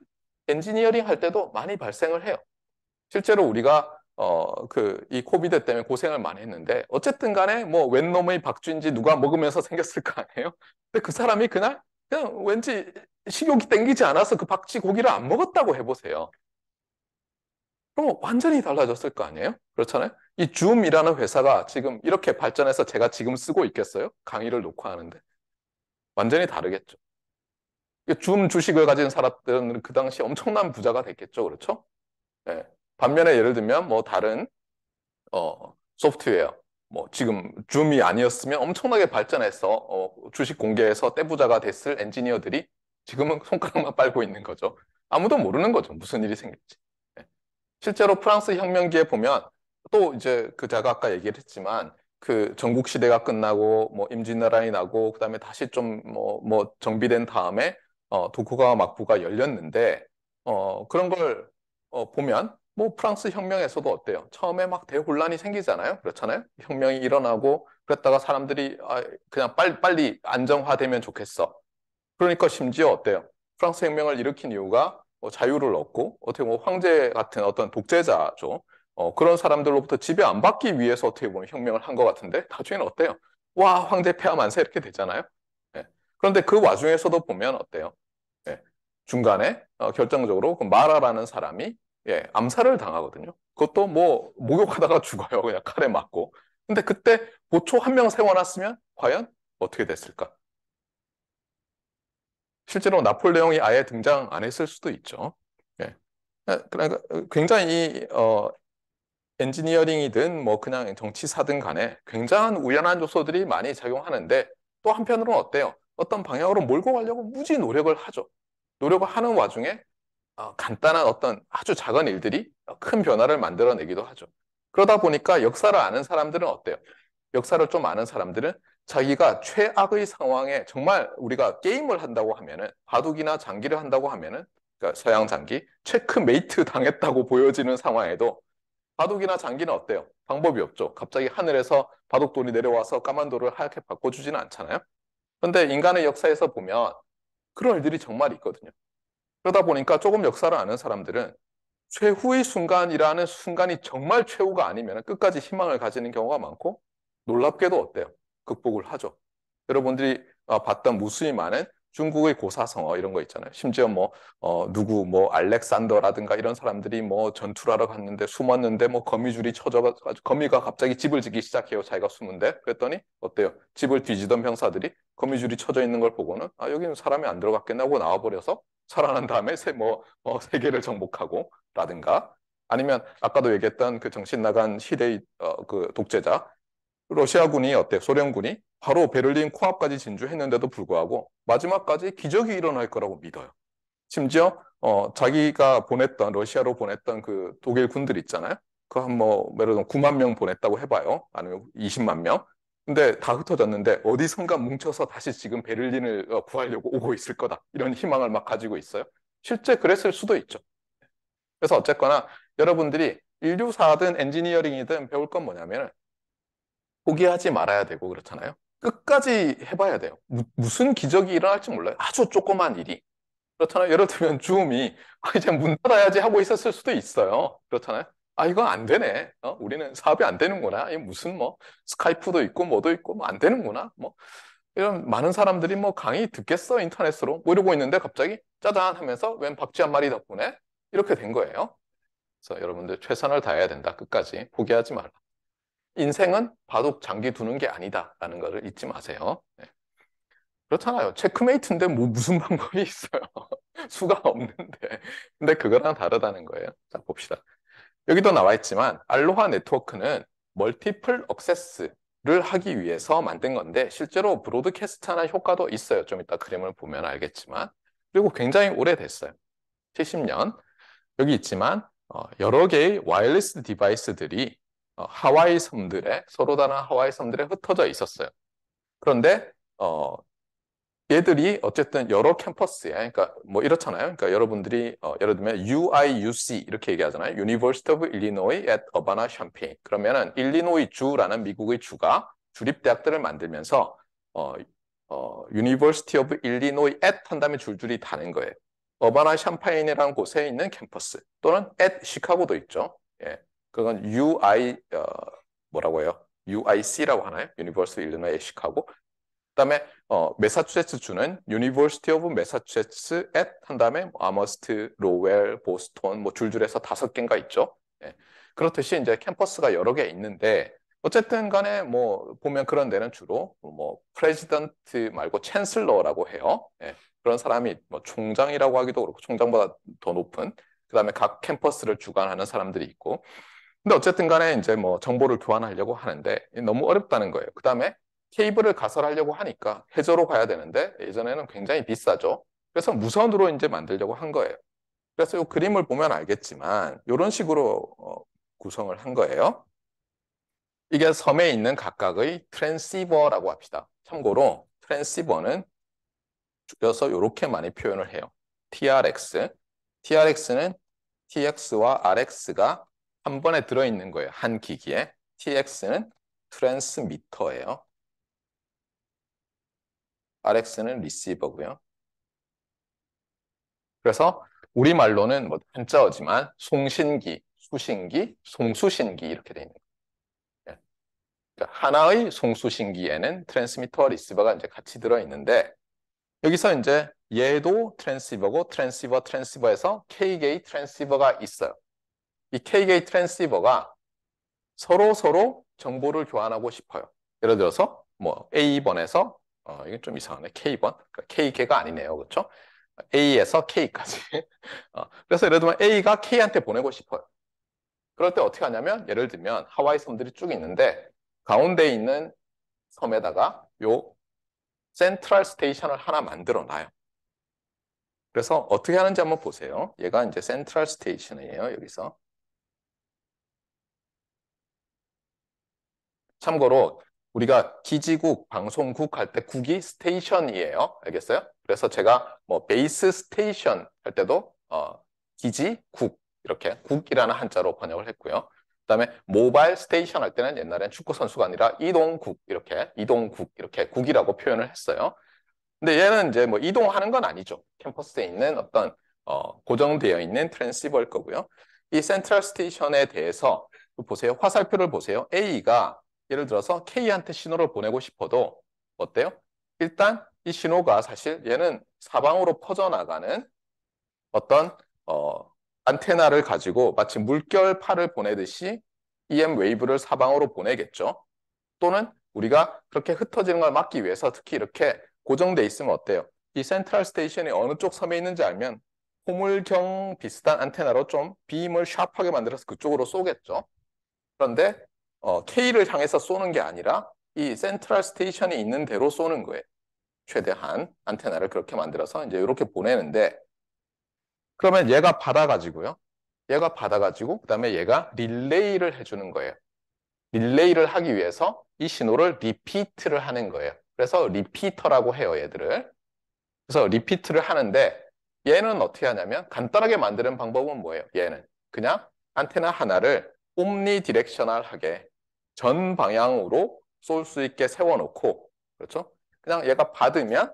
엔지니어링 할 때도 많이 발생을 해요. 실제로 우리가 어, 그, 이 코비드 때문에 고생을 많이 했는데, 어쨌든 간에 뭐, 웬 놈의 박쥐인지 누가 먹으면서 생겼을 거 아니에요? 근데 그 사람이 그날, 그냥 왠지 식욕이 땡기지 않아서 그 박쥐 고기를 안 먹었다고 해보세요. 그럼 완전히 달라졌을 거 아니에요? 그렇잖아요? 이 줌이라는 회사가 지금 이렇게 발전해서 제가 지금 쓰고 있겠어요? 강의를 녹화하는데. 완전히 다르겠죠. 줌 주식을 가진 사람들은 그 당시 엄청난 부자가 됐겠죠. 그렇죠? 네. 반면에 예를 들면 뭐 다른 어, 소프트웨어 뭐 지금 줌이 아니었으면 엄청나게 발전해서 어, 주식 공개해서 떼부자가 됐을 엔지니어들이 지금은 손가락만 빨고 있는 거죠. 아무도 모르는 거죠. 무슨 일이 생길지. 예. 실제로 프랑스 혁명기에 보면 또 이제 그 제가 아까 얘기를 했지만 그 전국 시대가 끝나고 뭐 임진왜란이 나고 그다음에 다시 좀 뭐뭐 뭐 정비된 다음에 어 도쿠가와 막부가 열렸는데 어 그런 걸 어 보면 뭐 프랑스 혁명에서도 어때요? 처음에 막 대혼란이 생기잖아요. 그렇잖아요. 혁명이 일어나고 그랬다가 사람들이 아, 그냥 빨리 빨리 안정화되면 좋겠어. 그러니까 심지어 어때요? 프랑스 혁명을 일으킨 이유가 어, 자유를 얻고 어떻게 보면 황제 같은 어떤 독재자죠. 어, 그런 사람들로부터 지배 안 받기 위해서 어떻게 보면 혁명을 한 것 같은데 나중에는 어때요? 와 황제 폐하 만세 이렇게 되잖아요. 예. 그런데 그 와중에서도 보면 어때요? 예. 중간에 어, 결정적으로 그 마라라는 사람이 예, 암살을 당하거든요. 그것도 뭐 목욕하다가 죽어요. 그냥 칼에 맞고. 근데 그때 보초 한 명 세워놨으면 과연 어떻게 됐을까? 실제로 나폴레옹이 아예 등장 안 했을 수도 있죠. 예. 아, 그러니까 굉장히 이, 어, 엔지니어링이든 뭐 그냥 정치사든 간에 굉장한 우연한 요소들이 많이 작용하는데 또 한편으로는 어때요? 어떤 방향으로 몰고 가려고 무지 노력을 하죠. 노력을 하는 와중에 어, 간단한 어떤 아주 작은 일들이 어, 큰 변화를 만들어내기도 하죠. 그러다 보니까 역사를 아는 사람들은 어때요? 역사를 좀 아는 사람들은 자기가 최악의 상황에 정말 우리가 게임을 한다고 하면은 바둑이나 장기를 한다고 하면은 그러니까 서양 장기 체크메이트 당했다고 보여지는 상황에도 바둑이나 장기는 어때요? 방법이 없죠. 갑자기 하늘에서 바둑돌이 내려와서 까만 돌을 하얗게 바꿔주지는 않잖아요. 근데 인간의 역사에서 보면 그런 일들이 정말 있거든요. 그러다 보니까 조금 역사를 아는 사람들은 최후의 순간이라는 순간이 정말 최후가 아니면 끝까지 희망을 가지는 경우가 많고 놀랍게도 어때요? 극복을 하죠. 여러분들이 어, 봤던 무수히 많은 중국의 고사성어 이런 거 있잖아요. 심지어 뭐 어, 누구 뭐 알렉산더라든가 이런 사람들이 뭐 전투하러 갔는데 숨었는데 뭐 거미줄이 쳐져가지고 거미가 갑자기 집을 지기 시작해요. 자기가 숨은데 그랬더니 어때요? 집을 뒤지던 병사들이 거미줄이 쳐져 있는 걸 보고는 아 여기는 사람이 안 들어갔겠나 하고 나와버려서 살아난 다음에 세뭐 어, 세계를 정복하고라든가 아니면 아까도 얘기했던 그 정신 나간 시대의 어, 그 독재자 러시아군이 어때 소련군이 바로 베를린 코앞까지 진주했는데도 불구하고 마지막까지 기적이 일어날 거라고 믿어요. 심지어 어, 자기가 보냈던 러시아로 보냈던 그 독일 군들 있잖아요. 그 한뭐 예를 들어 9만 명 보냈다고 해봐요. 아니면 20만 명. 근데 다 흩어졌는데 어디선가 뭉쳐서 다시 지금 베를린을 어, 구하려고 오고 있을 거다. 이런 희망을 막 가지고 있어요. 실제 그랬을 수도 있죠. 그래서 어쨌거나 여러분들이 인류사든 엔지니어링이든 배울 건 뭐냐면 포기하지 말아야 되고 그렇잖아요. 끝까지 해봐야 돼요. 무, 슨 기적이 일어날지 몰라요. 아주 조그만 일이. 그렇잖아요. 예를 들면 줌이 아, 이제 문 닫아야지 하고 있었을 수도 있어요. 그렇잖아요. 아 이거 안 되네. 어? 우리는 사업이 안 되는구나. 이 무슨 뭐 스카이프도 있고 뭐도 있고 뭐안 되는구나. 뭐 이런 많은 사람들이 뭐 강의 듣겠어 인터넷으로 뭐 이러고 있는데 갑자기 짜잔 하면서 웬 박쥐 한 마리 덕분에 이렇게 된 거예요. 그래서 여러분들 최선을 다해야 된다. 끝까지 포기하지 말라. 인생은 바둑 장기 두는 게 아니다라는 것을 잊지 마세요. 네. 그렇잖아요. 체크메이트인데 뭐 무슨 방법이 있어요. 수가 없는데. 근데 그거랑 다르다는 거예요. 자, 봅시다. 여기도 나와 있지만 알로하 네트워크는 멀티플 억세스를 하기 위해서 만든 건데 실제로 브로드캐스트하는 효과도 있어요. 좀 이따 그림을 보면 알겠지만. 그리고 굉장히 오래됐어요. 70년. 여기 있지만 어, 여러 개의 와이어리스 디바이스들이 어, 하와이 섬들에 서로 다른 하와이 섬들에 흩어져 있었어요. 그런데 어, 얘들이 어쨌든 여러 캠퍼스에 그러니까 뭐 이렇잖아요. 그러니까 여러분들이 어, 예를 들면 UIUC 이렇게 얘기하잖아요. University of Illinois at Urbana-Champaign. 그러면은 일리노이 주라는 미국의 주가 주립 대학들을 만들면서 어, 어, University of Illinois at 한 다음에 줄줄이 다는 거예요. 어바나 샴파인이라는 곳에 있는 캠퍼스 또는 at 시카고도 있죠. 예. 그건 UI 어, 뭐라고 해요? UIC라고 하나요? University of Illinois Chicag고. 그다음에 어, 메사추세츠 주는 University of Massachusetts at 한 다음에 아머스트, 로웰, 보스턴 뭐 줄줄해서 다섯 개인가 있죠. 예. 그렇듯이 이제 캠퍼스가 여러 개 있는데 어쨌든 간에 뭐 보면 그런 데는 주로 뭐 프레지던트 말고 챈슬러라고 해요. 예. 그런 사람이 뭐 총장이라고 하기도 그렇고 총장보다 더 높은 그다음에 각 캠퍼스를 주관하는 사람들이 있고 근데 어쨌든 간에 이제 뭐 정보를 교환하려고 하는데 너무 어렵다는 거예요. 그 다음에 케이블을 가설하려고 하니까 해저로 가야 되는데 예전에는 굉장히 비싸죠. 그래서 무선으로 이제 만들려고 한 거예요. 그래서 이 그림을 보면 알겠지만 이런 식으로 어, 구성을 한 거예요. 이게 섬에 있는 각각의 트랜시버라고 합시다. 참고로 트랜시버는 줄여서 이렇게 많이 표현을 해요. TRX. TRX는 TX와 RX가 한 번에 들어있는 거예요. 한 기기에. TX는 트랜스미터예요. RX는 리시버고요. 그래서 우리말로는 뭐 한자어지만 송신기, 수신기, 송수신기 이렇게 돼 있는 거예요. 예. 그러니까 하나의 송수신기에는 트랜스미터와 리시버가 이제 같이 들어있는데 여기서 이제 얘도 트랜시버고 트랜시버 트랜시버에서 K 게이 트랜시버가 있어요. 이 KK 트랜시버가 스 서로 서로 정보를 교환하고 싶어요. 예를 들어서 뭐 A번에서 어, 이게 좀 이상하네. K번. 그러니까 K개가 아니네요. 그렇죠? A에서 K까지. 어, 그래서 예를 들면 A가 K한테 보내고 싶어요. 그럴 때 어떻게 하냐면 예를 들면 하와이 섬들이 쭉 있는데 가운데 있는 섬에다가 요 센트럴 스테이션을 하나 만들어 놔요. 그래서 어떻게 하는지 한번 보세요. 얘가 이제 센트럴 스테이션이에요. 여기서 참고로 우리가 기지국, 방송국 할 때 국이 스테이션이에요. 알겠어요? 그래서 제가 뭐 베이스 스테이션 할 때도 어, 기지, 국 이렇게 국이라는 한자로 번역을 했고요. 그다음에 모바일 스테이션 할 때는 옛날엔 축구 선수가 아니라 이동국 이렇게 이동국 이렇게 국이라고 표현을 했어요. 근데 얘는 이제 뭐 이동하는 건 아니죠. 캠퍼스에 있는 어떤 어, 고정되어 있는 트랜시버일 거고요. 이 센트럴 스테이션에 대해서 보세요. 화살표를 보세요. A가 예를 들어서 K한테 신호를 보내고 싶어도 어때요? 일단 이 신호가 사실 얘는 사방으로 퍼져나가는 어떤 어, 안테나를 가지고 마치 물결파를 보내듯이 EM 웨이브를 사방으로 보내겠죠. 또는 우리가 그렇게 흩어지는 걸 막기 위해서 특히 이렇게 고정돼 있으면 어때요? 이 센트럴 스테이션이 어느 쪽 섬에 있는지 알면 호물경 비슷한 안테나로 좀 빔을 샵하게 만들어서 그쪽으로 쏘겠죠. 그런데 어, K를 향해서 쏘는 게 아니라 이 센트럴 스테이션이 있는 대로 쏘는 거예요. 최대한 안테나를 그렇게 만들어서 이제 이렇게 보내는데 그러면 얘가 받아가지고요. 얘가 받아가지고 그다음에 얘가 릴레이를 해주는 거예요. 릴레이를 하기 위해서 이 신호를 리피트를 하는 거예요. 그래서 리피터라고 해요, 얘들을. 그래서 리피트를 하는데 얘는 어떻게 하냐면 간단하게 만드는 방법은 뭐예요? 얘는 그냥 안테나 하나를 옴니 디렉셔널하게 전 방향으로 쏠 수 있게 세워놓고 그렇죠? 그냥 얘가 받으면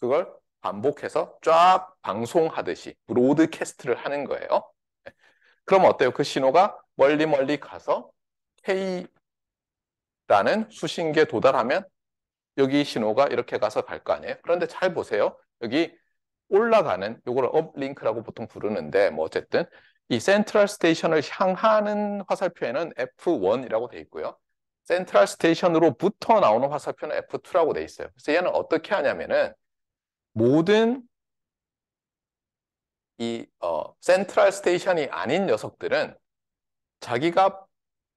그걸 반복해서 쫙 방송하듯이 브로드캐스트를 하는 거예요. 네. 그럼 어때요? 그 신호가 멀리 멀리 가서 K라는 수신기에 도달하면 여기 신호가 이렇게 가서 갈 거 아니에요? 그런데 잘 보세요. 여기 올라가는 요거를 업링크라고 보통 부르는데 뭐 어쨌든 이 센트럴 스테이션을 향하는 화살표에는 F1이라고 되어 있고요. 센트럴 스테이션으로부터 나오는 화살표는 F2라고 되어 있어요. 그래서 얘는 어떻게 하냐면은 모든 이 어, 센트럴 스테이션이 아닌 녀석들은 자기가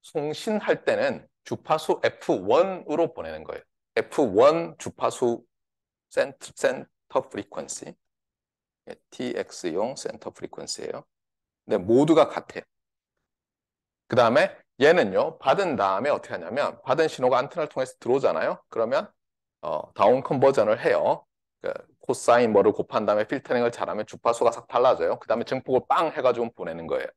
송신할 때는 주파수 F1으로 보내는 거예요. F1 주파수 센터, 센터 프리퀀시 예, TX용 센터 프리퀀시예요. 근 네, 모두가 같아요. 그 다음에 얘는요, 받은 다음에 어떻게 하냐면, 받은 신호가 안테나를 통해서 들어오잖아요? 그러면, 어, 다운 컨버전을 해요. 그 코사인 뭐를 곱한 다음에 필터링을 잘하면 주파수가 싹 달라져요. 그 다음에 증폭을 빵 해가지고 보내는 거예요.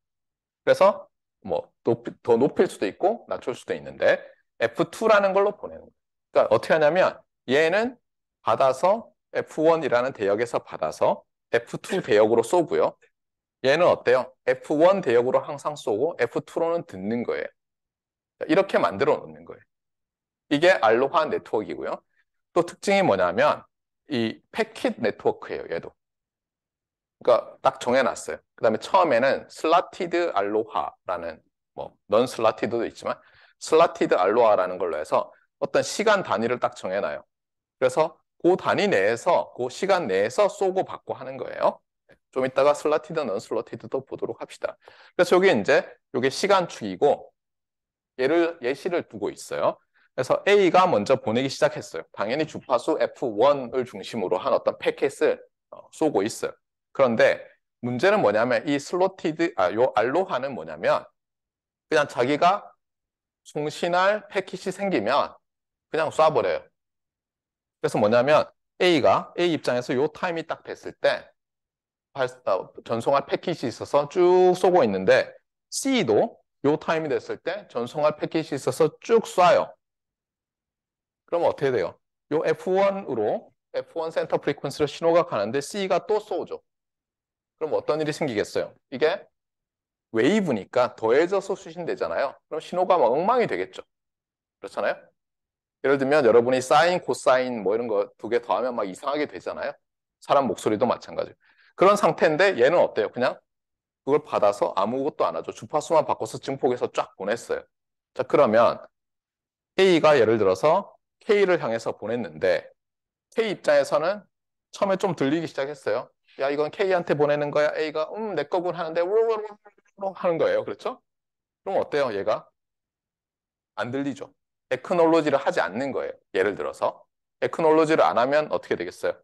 그래서, 뭐, 높이, 더 높일 수도 있고, 낮출 수도 있는데, F2라는 걸로 보내는 거예요. 그러니까 어떻게 하냐면, 얘는 받아서 F1이라는 대역에서 받아서 F2 대역으로 쏘고요. 얘는 어때요? F1 대역으로 항상 쏘고 F2로는 듣는 거예요. 이렇게 만들어 놓는 거예요. 이게 알로하 네트워크이고요. 또 특징이 뭐냐면 이 패킷 네트워크예요. 얘도. 그러니까 딱 정해놨어요. 그 다음에 처음에는 슬라티드 알로하라는 뭐 넌 슬라티드도 있지만 슬라티드 알로하라는 걸로 해서 어떤 시간 단위를 딱 정해놔요. 그래서 그 단위 내에서 그 시간 내에서 쏘고 받고 하는 거예요. 좀 이따가 슬라티드, 언슬러티드도 보도록 합시다. 그래서 여기 이제 이게 시간축이고 얘를 예시를 두고 있어요. 그래서 A가 먼저 보내기 시작했어요. 당연히 주파수 F1을 중심으로 한 어떤 패킷을 어, 쏘고 있어요. 그런데 문제는 뭐냐면 이 슬로티드, 아, 요 알로하는 뭐냐면 그냥 자기가 송신할 패킷이 생기면 그냥 쏴버려요. 그래서 뭐냐면 A가 A 입장에서 요 타임이 딱 됐을 때 전송할 패킷이 있어서 쭉 쏘고 있는데 C도 요 타임이 됐을 때 전송할 패킷이 있어서 쭉 쏴요. 그럼 어떻게 돼요? 요 F1으로 F1 센터 프리퀀스로 신호가 가는데 C가 또 쏘죠. 그럼 어떤 일이 생기겠어요? 이게 웨이브니까 더해져서 수신되잖아요. 그럼 신호가 막 엉망이 되겠죠. 그렇잖아요? 예를 들면 여러분이 사인, 코사인 뭐 이런 거 두 개 더하면 막 이상하게 되잖아요. 사람 목소리도 마찬가지예요. 그런 상태인데 얘는 어때요? 그냥 그걸 받아서 아무것도 안 하죠. 주파수만 바꿔서 증폭해서 쫙 보냈어요. 자 그러면 k 가 예를 들어서 K를 향해서 보냈는데 K 입장에서는 처음에 좀 들리기 시작했어요. 야 이건 K한테 보내는 거야. A가 음내 거군 하는데 우르르르르 하는 거예요. 그렇죠? 그럼 어때요? 얘가 안 들리죠. 에크놀로지를 하지 않는 거예요. 예를 들어서 에크놀로지를 안 하면 어떻게 되겠어요?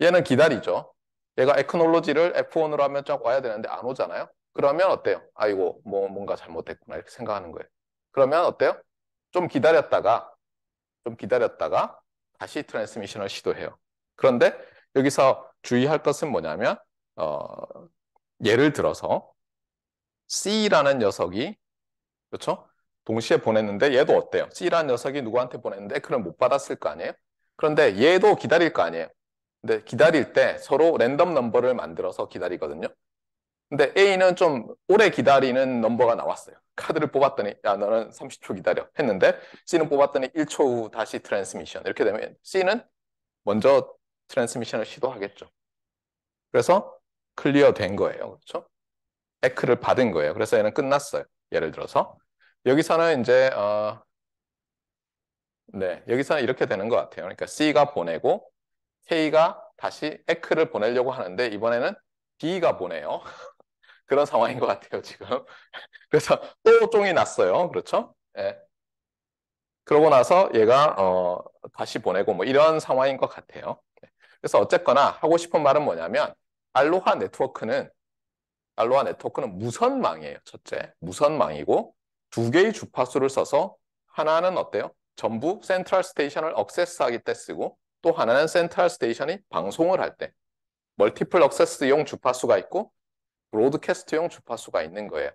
얘는 기다리죠. 얘가 에크놀로지를 F1으로 하면 쫙 와야 되는데 안 오잖아요. 그러면 어때요? 아이고 뭐 뭔가 잘못됐구나 이렇게 생각하는 거예요. 그러면 어때요? 좀 기다렸다가 좀 기다렸다가 다시 트랜스미션을 시도해요. 그런데 여기서 주의할 것은 뭐냐면 어, 예를 들어서 C라는 녀석이 그렇죠? 동시에 보냈는데 얘도 어때요? C라는 녀석이 누구한테 보냈는데 그럼못 받았을 거 아니에요? 그런데 얘도 기다릴 거 아니에요? 근데 네, 기다릴 때 서로 랜덤 넘버를 만들어서 기다리거든요. 근데 A는 좀 오래 기다리는 넘버가 나왔어요. 카드를 뽑았더니 야 너는 30초 기다려 했는데 C는 뽑았더니 1초 후 다시 트랜스미션 이렇게 되면 C는 먼저 트랜스미션을 시도하겠죠. 그래서 클리어 된 거예요. 그렇죠? 에크를 받은 거예요. 그래서 얘는 끝났어요. 예를 들어서 여기서는 이제 어, 네 여기서는 이렇게 되는 것 같아요. 그러니까 C가 보내고 K가 다시 에크를 보내려고 하는데 이번에는 B가 보내요. 그런 상황인 것 같아요 지금. 그래서 또종이 났어요. 그렇죠? 예. 그러고 나서 얘가 어, 다시 보내고 뭐 이런 상황인 것 같아요. 예. 그래서 어쨌거나 하고 싶은 말은 뭐냐면 알로하 네트워크는 알로하 네트워크는 무선망이에요. 첫째 무선망이고 두 개의 주파수를 써서 하나는 어때요? 전부 센트럴 스테이션을 억세스하기 때 쓰고 또 하나는 센트럴 스테이션이 방송을 할 때 멀티플 억세스용 주파수가 있고 브로드캐스트용 주파수가 있는 거예요.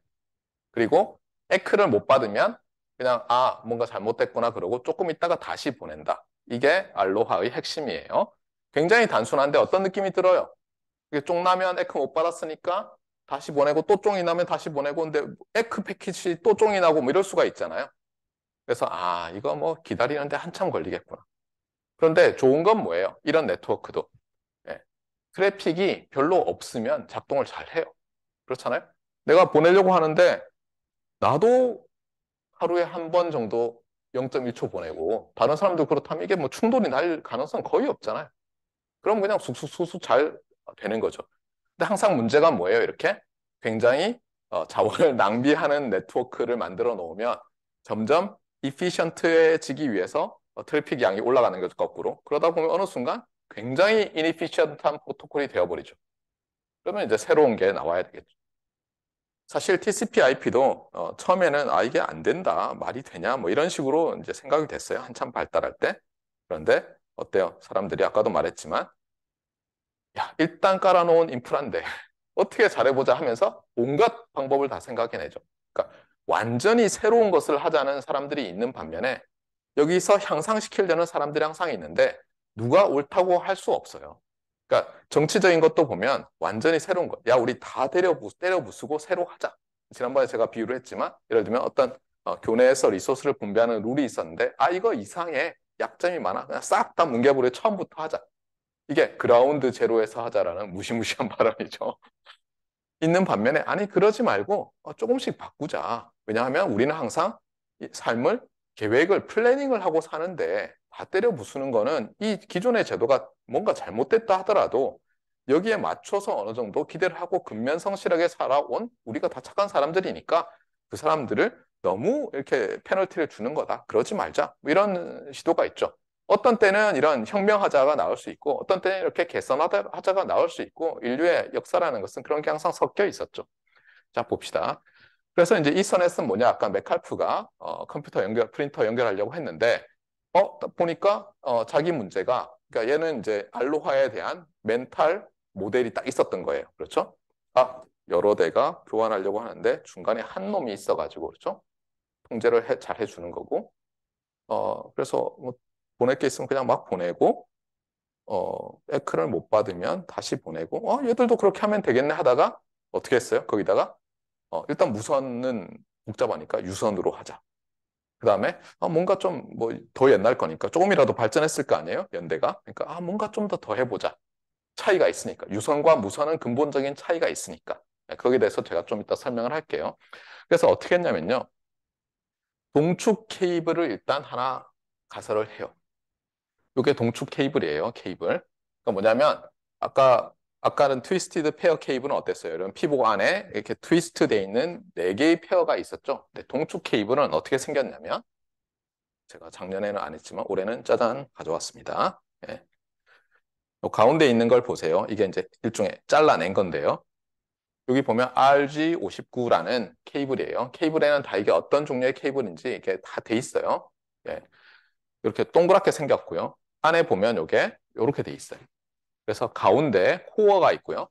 그리고 에크를 못 받으면 그냥 아 뭔가 잘못됐구나 그러고 조금 있다가 다시 보낸다. 이게 알로하의 핵심이에요. 굉장히 단순한데 어떤 느낌이 들어요? 이게 쪽나면 에크 못 받았으니까 다시 보내고 또 쫑이 나면 다시 보내고 근데 에크 패키지 또 쫑이 나고 뭐 이럴 수가 있잖아요. 그래서 아 이거 뭐 기다리는데 한참 걸리겠구나. 그런데 좋은 건 뭐예요? 이런 네트워크도 예. 트래픽이 별로 없으면 작동을 잘 해요. 그렇잖아요? 내가 보내려고 하는데 나도 하루에 한 번 정도 0.1초 보내고 다른 사람도 그렇다면 이게 뭐 충돌이 날 가능성 은 거의 없잖아요. 그럼 그냥 쑥쑥쑥쑥 잘 되는 거죠. 근데 항상 문제가 뭐예요? 이렇게 굉장히 어, 자원을 낭비하는 네트워크를 만들어 놓으면 점점 이피션트해지기 위해서 어, 트래픽 양이 올라가는 거죠, 거꾸로. 그러다 보면 어느 순간 굉장히 이니피션트한 프로토콜이 되어버리죠. 그러면 이제 새로운 게 나와야 되겠죠. 사실 TCP IP도 어, 처음에는 아 이게 안 된다, 말이 되냐 뭐 이런 식으로 이제 생각이 됐어요. 한참 발달할 때. 그런데 어때요? 사람들이 아까도 말했지만 야, 일단 깔아놓은 인프라인데 어떻게 잘해보자 하면서 온갖 방법을 다 생각해내죠. 그러니까 완전히 새로운 것을 하자는 사람들이 있는 반면에 여기서 향상시키려는 사람들이 항상 있는데 누가 옳다고 할 수 없어요. 그러니까 정치적인 것도 보면 완전히 새로운 것. 야 우리 다 때려, 부, 때려 부수고 새로 하자. 지난번에 제가 비유를 했지만 예를 들면 어떤 어, 교내에서 리소스를 분배하는 룰이 있었는데 아 이거 이상해. 약점이 많아. 그냥 싹 다 뭉개버려 처음부터 하자. 이게 그라운드 제로에서 하자라는 무시무시한 바람이죠 있는 반면에 아니 그러지 말고 어, 조금씩 바꾸자. 왜냐하면 우리는 항상 삶을 계획을 플래닝을 하고 사는데 다 때려 부수는 거는 이 기존의 제도가 뭔가 잘못됐다 하더라도 여기에 맞춰서 어느 정도 기대를 하고 근면 성실하게 살아온 우리가 다 착한 사람들이니까 그 사람들을 너무 이렇게 페널티를 주는 거다. 그러지 말자. 뭐 이런 시도가 있죠. 어떤 때는 이런 혁명하자가 나올 수 있고 어떤 때는 이렇게 개선하자가 나올 수 있고 인류의 역사라는 것은 그런 게 항상 섞여 있었죠. 자 봅시다. 그래서 이제 이선에서 뭐냐 아까 맥칼프가 어, 컴퓨터 연결 프린터 연결하려고 했는데 어 보니까 어, 자기 문제가 그러니까 얘는 이제 알로하에 대한 멘탈 모델이 딱 있었던 거예요. 그렇죠? 아 여러 대가 교환하려고 하는데 중간에 한 놈이 있어가지고 그렇죠? 통제를 해, 잘 해주는 거고 어 그래서 뭐 보낼 게 있으면 그냥 막 보내고 어 에크를 못 받으면 다시 보내고 어 얘들도 그렇게 하면 되겠네 하다가 어떻게 했어요? 거기다가 어, 일단 무선은 복잡하니까 유선으로 하자. 그 다음에 아, 뭔가 좀 뭐 더 옛날 거니까 조금이라도 발전했을 거 아니에요? 연대가. 그러니까 아, 뭔가 좀 더 더 해보자. 차이가 있으니까. 유선과 무선은 근본적인 차이가 있으니까. 네, 거기에 대해서 제가 좀 이따 설명을 할게요. 그래서 어떻게 했냐면요. 동축 케이블을 일단 하나 가설을 해요. 이게 동축 케이블이에요. 케이블. 그러니까 뭐냐면 아까 아까는 트위스티드 페어 케이브는 어땠어요? 이런 피복 안에 이렇게 트위스트 돼 있는 네개의 페어가 있었죠. 근동축 네, 케이브는 어떻게 생겼냐면 제가 작년에는 안 했지만 올해는 짜잔 가져왔습니다. 예. 가운데 있는 걸 보세요. 이게 이제 일종의 잘라낸 건데요. 여기 보면 RG59라는 케이블이에요. 케이블에는 다 이게 어떤 종류의 케이블인지 이게 다 돼 있어요. 예. 이렇게 동그랗게 생겼고요. 안에 보면 이게 이렇게 돼 있어요. 그래서 가운데 코어가 있고요.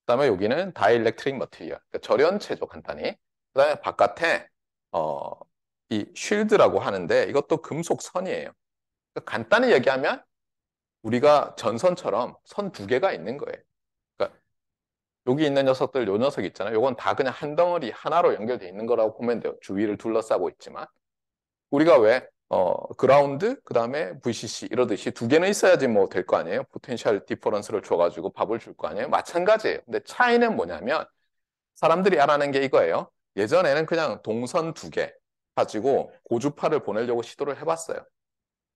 그다음에 여기는 다이렉트릭 머티리얼, 그러니까 절연체죠 간단히. 그다음에 바깥에 어, 이 쉴드라고 하는데 이것도 금속 선이에요. 그러니까 간단히 얘기하면 우리가 전선처럼 선 두 개가 있는 거예요. 그러니까 여기 있는 녀석들 요 녀석 있잖아요. 이건다 그냥 한 덩어리 하나로 연결되어 있는 거라고 보면 돼요. 주위를 둘러싸고 있지만 우리가 왜 어, 그라운드, 그 다음에 VCC 이러듯이 두 개는 있어야지 뭐 될 거 아니에요? 포텐셜 디퍼런스를 줘가지고 밥을 줄 거 아니에요? 마찬가지예요. 근데 차이는 뭐냐면 사람들이 알아낸 게 이거예요. 예전에는 그냥 동선 두 개 가지고 고주파를 보내려고 시도를 해봤어요.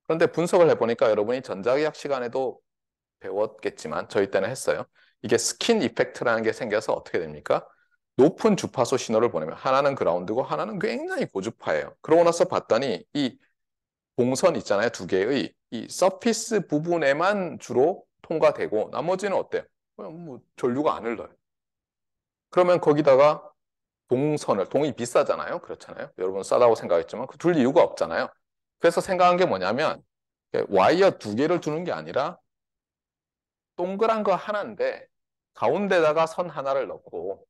그런데 분석을 해보니까 여러분이 전자의학 시간에도 배웠겠지만 저희 때는 했어요. 이게 스킨 이펙트라는 게 생겨서 어떻게 됩니까? 높은 주파수 신호를 보내면 하나는 그라운드고 하나는 굉장히 고주파예요. 그러고 나서 봤더니 이 봉선 있잖아요. 두 개의 이 서피스 부분에만 주로 통과되고 나머지는 어때요? 그냥 뭐 전류가 안 흘러요. 그러면 거기다가 봉선을 동이 비싸잖아요. 그렇잖아요. 여러분 싸다고 생각했지만 그 둘 이유가 없잖아요. 그래서 생각한 게 뭐냐면 와이어 두 개를 두는 게 아니라 동그란 거 하나인데 가운데다가 선 하나를 넣고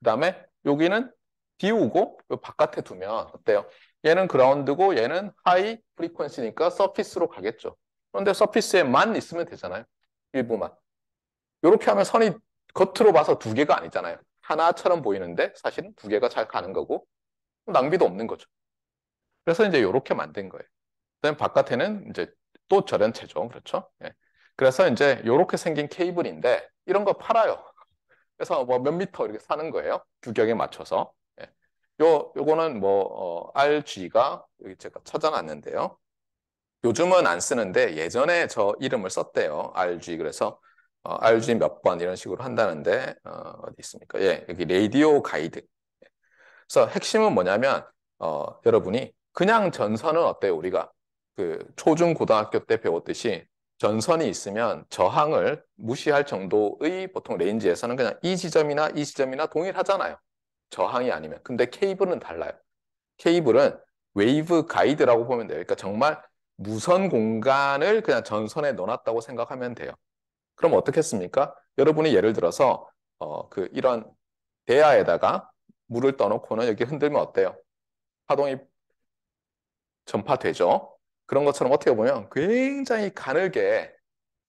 그 다음에 여기는 비우고 바깥에 두면 어때요? 얘는 그라운드고 얘는 하이 프리퀀시니까 서피스로 가겠죠. 그런데 서피스에만 있으면 되잖아요. 일부만. 이렇게 하면 선이 겉으로 봐서 두 개가 아니잖아요. 하나처럼 보이는데 사실은 두 개가 잘 가는 거고 낭비도 없는 거죠. 그래서 이제 이렇게 만든 거예요. 그다음 바깥에는 이제 또 절연체죠. 그렇죠? 예. 그래서 이제 이렇게 생긴 케이블인데 이런 거 팔아요. 그래서 뭐 몇 미터 이렇게 사는 거예요. 규격에 맞춰서. 요, 요거는 뭐, 어, RG가 여기 제가 찾아놨는데요. 요즘은 안 쓰는데 예전에 저 이름을 썼대요. RG. 그래서 어, RG 몇 번 이런 식으로 한다는데, 어, 어디 있습니까? 예, 여기 레이디오 가이드. 그래서 핵심은 뭐냐면, 어, 여러분이 그냥 전선은 어때요? 우리가 그 초중 고등학교 때 배웠듯이 전선이 있으면 저항을 무시할 정도의 보통 레인지에서는 그냥 이 지점이나 이 지점이나 동일하잖아요. 저항이 아니면. 근데 케이블은 달라요. 케이블은 웨이브 가이드라고 보면 돼요. 그러니까 정말 무선 공간을 그냥 전선에 넣어놨다고 생각하면 돼요. 그럼 어떻겠습니까? 여러분이 예를 들어서 어, 그 이런 대야에다가 물을 떠놓고는 여기 흔들면 어때요? 파동이 전파되죠. 그런 것처럼 어떻게 보면 굉장히 가늘게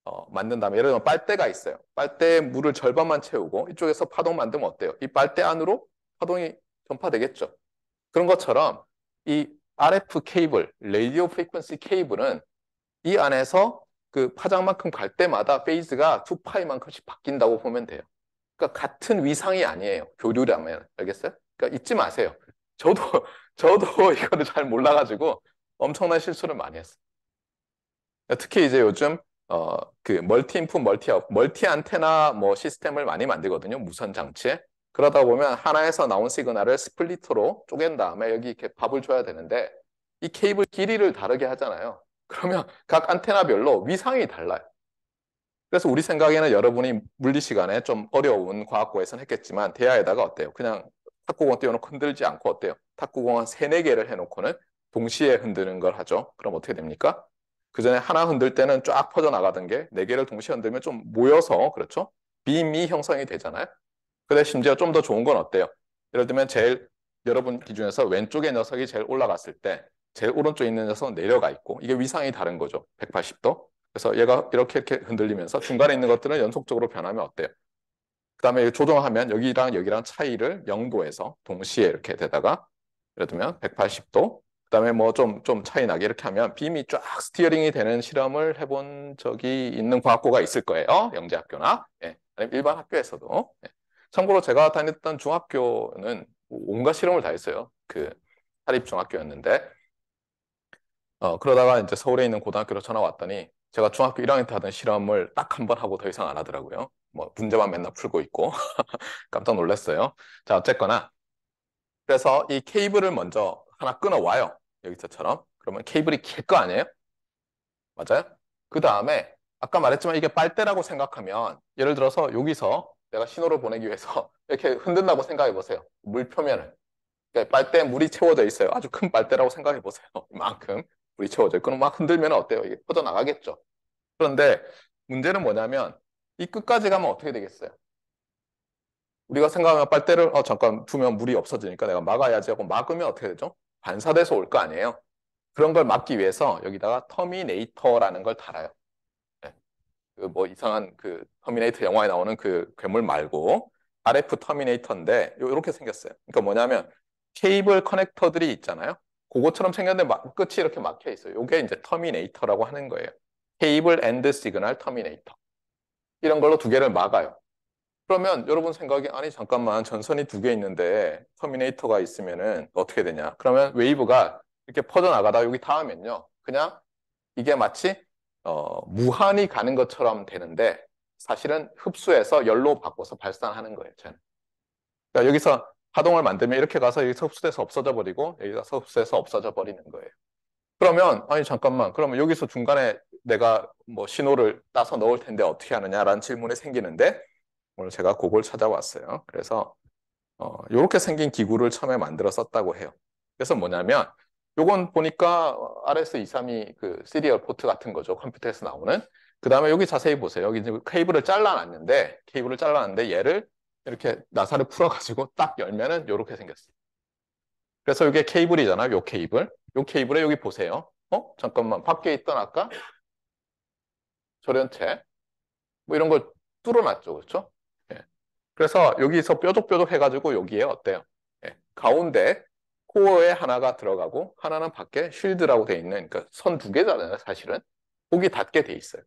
어, 만든 다음에 예를 들면 빨대가 있어요. 빨대에 물을 절반만 채우고 이쪽에서 파동 만들면 어때요? 이 빨대 안으로 파동이 전파되겠죠. 그런 것처럼 이 RF 케이블, 레이디오 프리퀀시 케이블은 이 안에서 그 파장만큼 갈 때마다 페이즈가 2파이만큼씩 바뀐다고 보면 돼요. 그러니까 같은 위상이 아니에요. 교류라면. 알겠어요? 그러니까 잊지 마세요. 저도 저도 이거를 잘 몰라가지고 엄청난 실수를 많이 했어요. 특히 이제 요즘 어, 그 멀티 인풋, 멀티 아웃, 멀티 안테나 뭐 시스템을 많이 만들거든요. 무선 장치에. 그러다 보면 하나에서 나온 시그널을 스플리트로 쪼갠 다음에 여기 이렇게 밥을 줘야 되는데 이 케이블 길이를 다르게 하잖아요. 그러면 각 안테나별로 위상이 달라요. 그래서 우리 생각에는 여러분이 물리 시간에 좀 어려운 과학고에서는 했겠지만 대야에다가 어때요? 그냥 탁구공 띄워놓고 흔들지 않고 어때요? 탁구공 한 세네 개를 해놓고는 동시에 흔드는 걸 하죠. 그럼 어떻게 됩니까? 그 전에 하나 흔들 때는 쫙 퍼져나가던 게 네 개를 동시에 흔들면 좀 모여서 그렇죠? 비이 형성이 되잖아요. 근데 심지어 좀 더 좋은 건 어때요? 예를 들면 제일 여러분 기준에서 왼쪽의 녀석이 제일 올라갔을 때 제일 오른쪽에 있는 녀석은 내려가 있고 이게 위상이 다른 거죠. 180도. 그래서 얘가 이렇게 이렇게 흔들리면서 중간에 있는 것들은 연속적으로 변하면 어때요? 그 다음에 조정하면 여기랑 여기랑 차이를 0도에서 동시에 이렇게 되다가 예를 들면 180도 그 다음에 뭐 좀 좀 차이 나게 이렇게 하면 빔이 쫙 스티어링이 되는 실험을 해본 적이 있는 과학고가 있을 거예요. 영재학교나 예. 아니면 일반 학교에서도 예. 참고로 제가 다녔던 중학교는 온갖 실험을 다 했어요. 그 사립 중학교였는데 어, 그러다가 이제 서울에 있는 고등학교로 전화 왔더니 제가 중학교 1학년 때 하던 실험을 딱 한 번 하고 더 이상 안 하더라고요. 뭐 문제만 맨날 풀고 있고 깜짝 놀랐어요. 자 어쨌거나 그래서 이 케이블을 먼저 하나 끊어 와요. 여기서처럼 그러면 케이블이 길 거 아니에요? 맞아요? 그 다음에 아까 말했지만 이게 빨대라고 생각하면 예를 들어서 여기서 내가 신호를 보내기 위해서 이렇게 흔든다고 생각해 보세요. 물 표면을. 그러니까 빨대에 물이 채워져 있어요. 아주 큰 빨대라고 생각해 보세요. 이만큼 물이 채워져 있고 막 흔들면 어때요? 이게 퍼져나가겠죠. 그런데 문제는 뭐냐면 이 끝까지 가면 어떻게 되겠어요? 우리가 생각하면 빨대를 어, 잠깐 두면 물이 없어지니까 내가 막아야지 하고 막으면 어떻게 되죠? 반사돼서 올 거 아니에요. 그런 걸 막기 위해서 여기다가 터미네이터라는 걸 달아요. 그뭐 이상한 그 터미네이터 영화에 나오는 그 괴물 말고 RF 터미네이터인데 이렇게 생겼어요. 그러니까 뭐냐면 케이블 커넥터들이 있잖아요. 그것처럼 생겼는데 끝이 이렇게 막혀 있어요. 이게 이제 터미네이터라고 하는 거예요. 케이블 앤드 시그널 터미네이터. 이런 걸로 두 개를 막아요. 그러면 여러분 생각이 아니 잠깐만 전선이 두 개 있는데 터미네이터가 있으면은 어떻게 되냐? 그러면 웨이브가 이렇게 퍼져나가다 여기 닿으면요. 그냥 이게 마치 어, 무한히 가는 것처럼 되는데 사실은 흡수해서 열로 바꿔서 발산하는 거예요. 저는. 그러니까 여기서 파동을 만들면 이렇게 가서 여기서 흡수돼서 없어져 버리고 여기서 흡수돼서 없어져 버리는 거예요. 그러면 아니 잠깐만 그러면 여기서 중간에 내가 뭐 신호를 따서 넣을 텐데 어떻게 하느냐라는 질문이 생기는데 오늘 제가 그걸 찾아왔어요. 그래서 어, 이렇게 생긴 기구를 처음에 만들어 썼다고 해요. 그래서 뭐냐면 요건 보니까 RS232 그 시리얼 포트 같은 거죠. 컴퓨터에서 나오는. 그 다음에 여기 자세히 보세요. 여기 이제 케이블을 잘라놨는데, 케이블을 잘라놨는데 얘를 이렇게 나사를 풀어가지고 딱 열면은 이렇게 생겼어요. 그래서 이게 케이블이잖아요. 케이블. 요 케이블에 여기 보세요. 어? 잠깐만. 밖에 있던 아까 저렴체. 뭐 이런 걸 뚫어놨죠. 그렇죠? 예. 그래서 여기서 뾰족뾰족 해가지고 여기에 어때요? 예. 가운데 코어에 하나가 들어가고 하나는 밖에 쉴드라고 돼 있는 그러니까 선 두 개잖아요 사실은 폭이 닿게 돼 있어요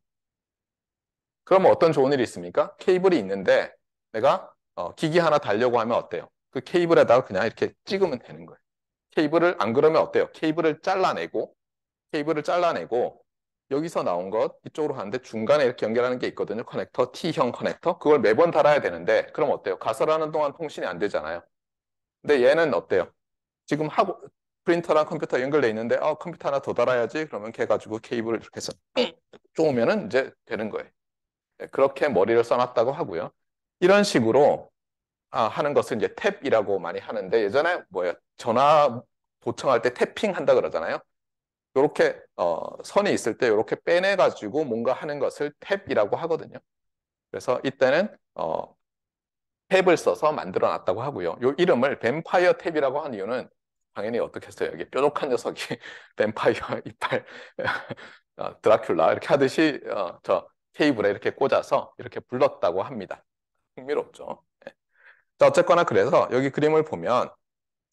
그럼 어떤 좋은 일이 있습니까? 케이블이 있는데 내가 어, 기기 하나 달려고 하면 어때요? 그 케이블에다가 그냥 이렇게 찍으면 되는 거예요 케이블을 안 그러면 어때요? 케이블을 잘라내고 케이블을 잘라내고 여기서 나온 것 이쪽으로 가는데 중간에 이렇게 연결하는 게 있거든요 커넥터 T형 커넥터 그걸 매번 달아야 되는데 그럼 어때요? 가설하는 동안 통신이 안 되잖아요 근데 얘는 어때요? 지금 하고 프린터랑 컴퓨터 연결돼 있는데 아 컴퓨터 하나 더 달아야지 그러면 걔 가지고 케이블을 이렇게 해서 음. 쪼으면은 이제 되는 거예요. 네, 그렇게 머리를 써놨다고 하고요. 이런 식으로 아, 하는 것을 이제 탭이라고 많이 하는데 예전에 뭐야 전화 도청할 때 탭핑 한다 그러잖아요. 이렇게 어, 선이 있을 때 이렇게 빼내 가지고 뭔가 하는 것을 탭이라고 하거든요. 그래서 이때는 어, 탭을 써서 만들어 놨다고 하고요. 이 이름을 뱀파이어 탭이라고 한 이유는 당연히 어떻겠어요. 여기 뾰족한 녀석이 뱀파이어 이빨 어, 드라큘라 이렇게 하듯이 어, 저 케이블에 이렇게 꽂아서 이렇게 불렀다고 합니다. 흥미롭죠. 네. 자 어쨌거나 그래서 여기 그림을 보면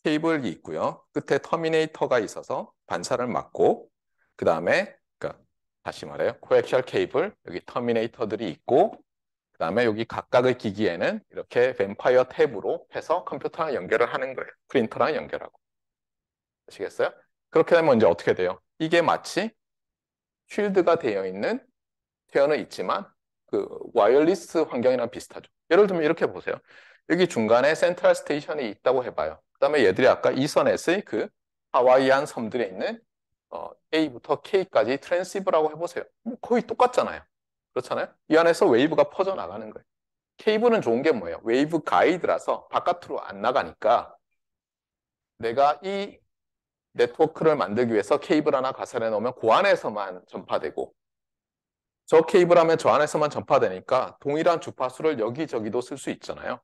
케이블이 있고요. 끝에 터미네이터가 있어서 반사를 막고 그 다음에 그니까 다시 말해요. 코엑셜 케이블 여기 터미네이터들이 있고 그 다음에 여기 각각의 기기에는 이렇게 뱀파이어 탭으로 해서 컴퓨터랑 연결을 하는 거예요. 프린터랑 연결하고. 아시겠어요? 그렇게 되면 이제 어떻게 돼요? 이게 마치 쉴드가 되어 있는 태연은 있지만 그 와이어리스 환경이랑 비슷하죠. 예를 들면 이렇게 보세요. 여기 중간에 센트럴 스테이션이 있다고 해봐요. 그 다음에 얘들이 아까 이선에서의 그 하와이안 섬들에 있는 어, A부터 K까지 트랜시브라고 해보세요. 뭐 거의 똑같잖아요. 그렇잖아요? 이 안에서 웨이브가 퍼져나가는 거예요. 케이블은 좋은 게 뭐예요? 웨이브 가이드라서 바깥으로 안 나가니까 내가 이 네트워크를 만들기 위해서 케이블 하나 가설해 놓으면 그 안에서만 전파되고 저 케이블 하면 저 안에서만 전파되니까 동일한 주파수를 여기저기도 쓸 수 있잖아요.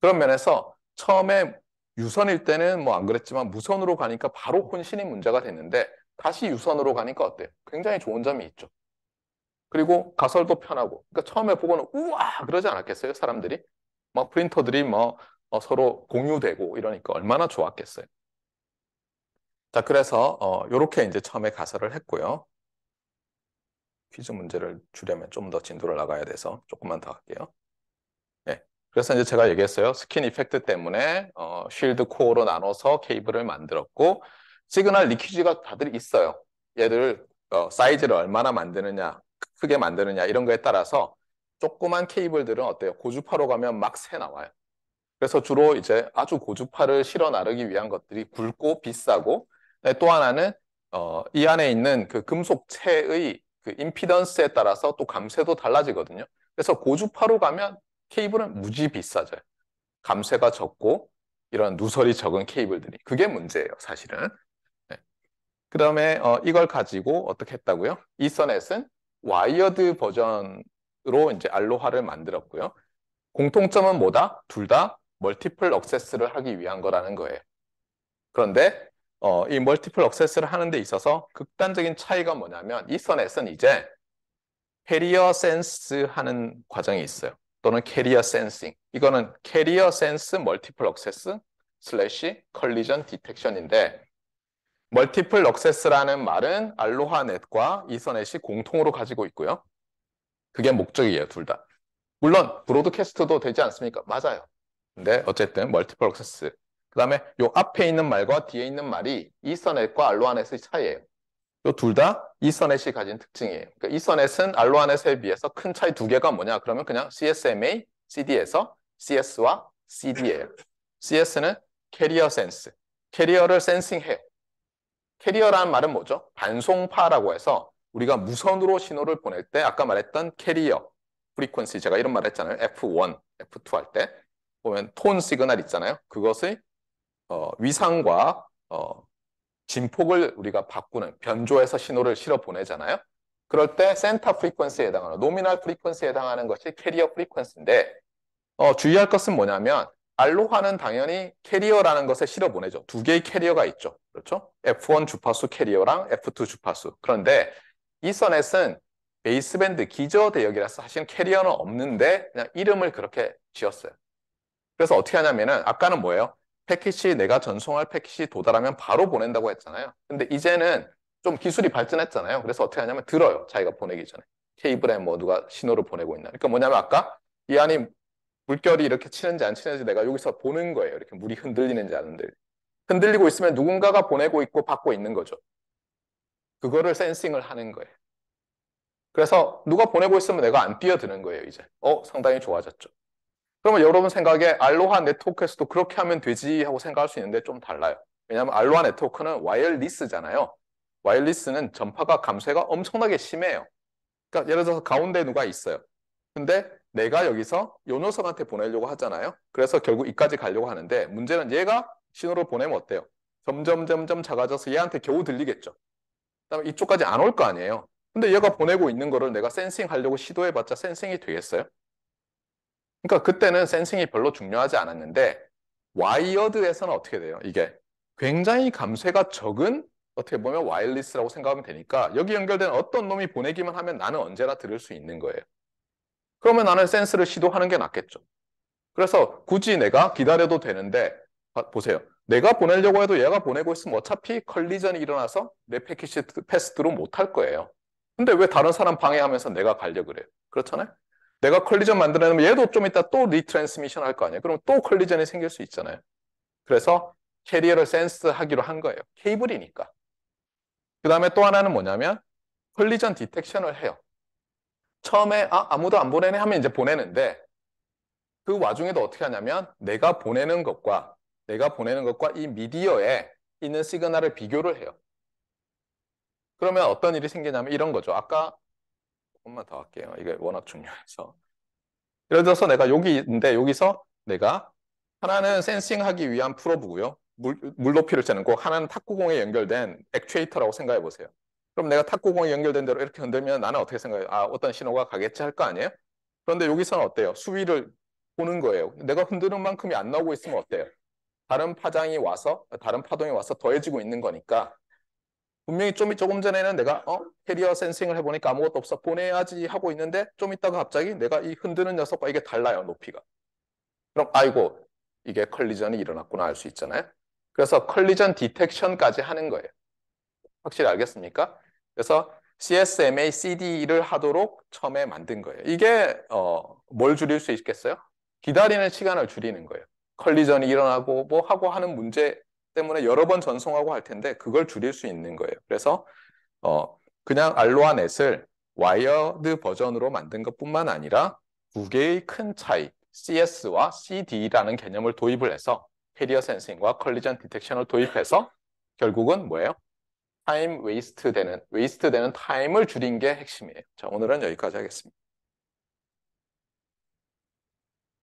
그런 면에서 처음에 유선일 때는 뭐 안 그랬지만 무선으로 가니까 바로 혼신이 문제가 됐는데 다시 유선으로 가니까 어때요? 굉장히 좋은 점이 있죠. 그리고 가설도 편하고 그러니까 처음에 보고는 우와 그러지 않았겠어요 사람들이 막 프린터들이 뭐 어, 서로 공유되고 이러니까 얼마나 좋았겠어요. 자, 그래서 어, 요렇게 이제 처음에 가설을 했고요. 퀴즈 문제를 주려면 좀 더 진도를 나가야 돼서 조금만 더 할게요. 네. 그래서 이제 제가 얘기했어요. 스킨 이펙트 때문에 어, 쉴드 코어로 나눠서 케이블을 만들었고 시그널 리퀴즈가 다들 있어요. 얘들 어, 사이즈를 얼마나 만드느냐, 크게 만드느냐 이런 거에 따라서 조그만 케이블들은 어때요? 고주파로 가면 막 새 나와요. 그래서 주로 이제 아주 고주파를 실어 나르기 위한 것들이 굵고 비싸고 네, 또 하나는 어, 이 안에 있는 그 금속체의 그 임피던스에 따라서 또 감쇠도 달라지거든요. 그래서 고주파로 가면 케이블은 무지 비싸져요. 감쇠가 적고 이런 누설이 적은 케이블들이 그게 문제예요, 사실은. 네. 그 다음에 어, 이걸 가지고 어떻게 했다고요? 이서넷은 와이어드 버전으로 이제 알로하를 만들었고요. 공통점은 뭐다? 둘 다 멀티플 억세스를 하기 위한 거라는 거예요. 그런데 어, 이 멀티플 억세스를 하는 데 있어서 극단적인 차이가 뭐냐면 이서넷은 이제 캐리어 센스 하는 과정이 있어요. 또는 캐리어 센싱. 이거는 캐리어 센스 멀티플 억세스 슬래시 컬리전 디텍션인데 멀티플 억세스라는 말은 알로하넷과 이선넷이 공통으로 가지고 있고요. 그게 목적이에요, 둘 다. 물론 브로드캐스트도 되지 않습니까? 맞아요. 근데 어쨌든 멀티플 억세스 그 다음에 요 앞에 있는 말과 뒤에 있는 말이 이서넷과 알로아넷의 차이예요. 요 둘 다 이서넷이 가진 특징이에요. 그 그러니까 이서넷은 알로아넷에 비해서 큰 차이 두 개가 뭐냐? 그러면 그냥 CSMA, CD에서 CS와 CD예요. CS는 캐리어 센스, 캐리어를 센싱해요. 캐리어라는 말은 뭐죠? 반송파라고 해서 우리가 무선으로 신호를 보낼 때 아까 말했던 캐리어, 프리퀀시 제가 이런 말 했잖아요. F1, F2 할 때 보면 톤 시그널 있잖아요. 그것의 어, 위상과 어, 진폭을 우리가 바꾸는 변조해서 신호를 실어 보내잖아요. 그럴 때 센터 프리퀀스에 해당하는 노미널 프리퀀스에 해당하는 것이 캐리어 프리퀀스인데 어, 주의할 것은 뭐냐면 알로하는 당연히 캐리어라는 것에 실어 보내죠. 두 개의 캐리어가 있죠. 그렇죠? F1 주파수 캐리어랑 F2 주파수. 그런데 이 선넷은 베이스밴드 기저 대역이라서 사실 캐리어는 없는데 그냥 이름을 그렇게 지었어요. 그래서 어떻게 하냐면은 아까는 뭐예요? 패키지 내가 전송할 패키지 도달하면 바로 보낸다고 했잖아요. 근데 이제는 좀 기술이 발전했잖아요. 그래서 어떻게 하냐면 들어요. 자기가 보내기 전에. 케이블에 뭐 누가 신호를 보내고 있나. 그러니까 뭐냐면 아까 이 안이 물결이 이렇게 치는지 안 치는지 내가 여기서 보는 거예요. 이렇게 물이 흔들리는지 안 흔들리는지. 흔들리고 있으면 누군가가 보내고 있고 받고 있는 거죠. 그거를 센싱을 하는 거예요. 그래서 누가 보내고 있으면 내가 안 뛰어드는 거예요, 이제. 어, 상당히 좋아졌죠. 그러면 여러분 생각에 알로하 네트워크에서도 그렇게 하면 되지 하고 생각할 수 있는데 좀 달라요. 왜냐하면 알로하 네트워크는 와일리스잖아요와일리스는 전파가 감쇄가 엄청나게 심해요. 그러니까 예를 들어서 가운데 누가 있어요. 근데 내가 여기서 요 녀석한테 보내려고 하잖아요. 그래서 결국 이까지 가려고 하는데 문제는 얘가 신호를 보내면 어때요? 점점 점점 작아져서 얘한테 겨우 들리겠죠. 그다음에 이쪽까지 안 올 거 아니에요. 근데 얘가 보내고 있는 거를 내가 센싱 하려고 시도해봤자 센싱이 되겠어요? 그러니까 그때는 센싱이 별로 중요하지 않았는데 와이어드에서는 어떻게 돼요? 이게 굉장히 감쇄가 적은 어떻게 보면 와일리스라고 생각하면 되니까 여기 연결된 어떤 놈이 보내기만 하면 나는 언제나 들을 수 있는 거예요. 그러면 나는 센스를 시도하는 게 낫겠죠. 그래서 굳이 내가 기다려도 되는데 아, 보세요. 내가 보내려고 해도 얘가 보내고 있으면 어차피 컬리전이 일어나서 내 패키지 패스 트로 못할 거예요. 근데 왜 다른 사람 방해하면서 내가 가려 그래요? 그렇잖아요? 내가 컬리전 만들어내면 얘도 좀 이따 또 리트랜스미션 할 거 아니에요. 그럼 또 컬리전이 생길 수 있잖아요. 그래서 캐리어를 센스하기로 한 거예요. 케이블이니까. 그 다음에 또 하나는 뭐냐면 컬리전 디텍션을 해요. 처음에 아, 아무도 안 보내네 하면 이제 보내는데 그 와중에도 어떻게 하냐면 내가 보내는 것과 내가 보내는 것과 이 미디어에 있는 시그널을 비교를 해요. 그러면 어떤 일이 생기냐면 이런 거죠. 아까 조금만 더 할게요. 이게 워낙 중요해서. 예를 들어서 내가 여기인데 여기서 내가 하나는 센싱하기 위한 풀어부고요. 물, 물 높이를 재는 거 하나는 탁구공에 연결된 액추에이터라고 생각해 보세요. 그럼 내가 탁구공에 연결된 대로 이렇게 흔들면 나는 어떻게 생각해요? 아 어떤 신호가 가겠지 할 거 아니에요? 그런데 여기서는 어때요? 수위를 보는 거예요. 내가 흔드는 만큼이 안 나오고 있으면 어때요? 다른 파장이 와서 다른 파동이 와서 더해지고 있는 거니까 분명히 좀 조금 전에는 내가 어 캐리어 센싱을 해보니까 아무것도 없어 보내야지 하고 있는데 좀 있다가 갑자기 내가 이 흔드는 녀석과 이게 달라요 높이가 그럼 아이고 이게 컬리전이 일어났구나 할 수 있잖아요 그래서 컬리전 디텍션까지 하는 거예요 확실히 알겠습니까? 그래서 CSMA CD를 하도록 처음에 만든 거예요 이게 어, 뭘 줄일 수 있겠어요? 기다리는 시간을 줄이는 거예요 컬리전이 일어나고 뭐 하고 하는 문제 때문에 여러 번 전송하고 할 텐데 그걸 줄일 수 있는 거예요. 그래서 어 그냥 알로하 넷을 와이어드 버전으로 만든 것뿐만 아니라 두 개의 큰 차이 CS와 CD라는 개념을 도입을 해서 캐리어 센싱과 컬리전 디텍션을 도입해서 결국은 뭐예요? 타임 웨이스트 되는 웨이스트 되는 타임을 줄인 게 핵심이에요. 자, 오늘은 여기까지 하겠습니다.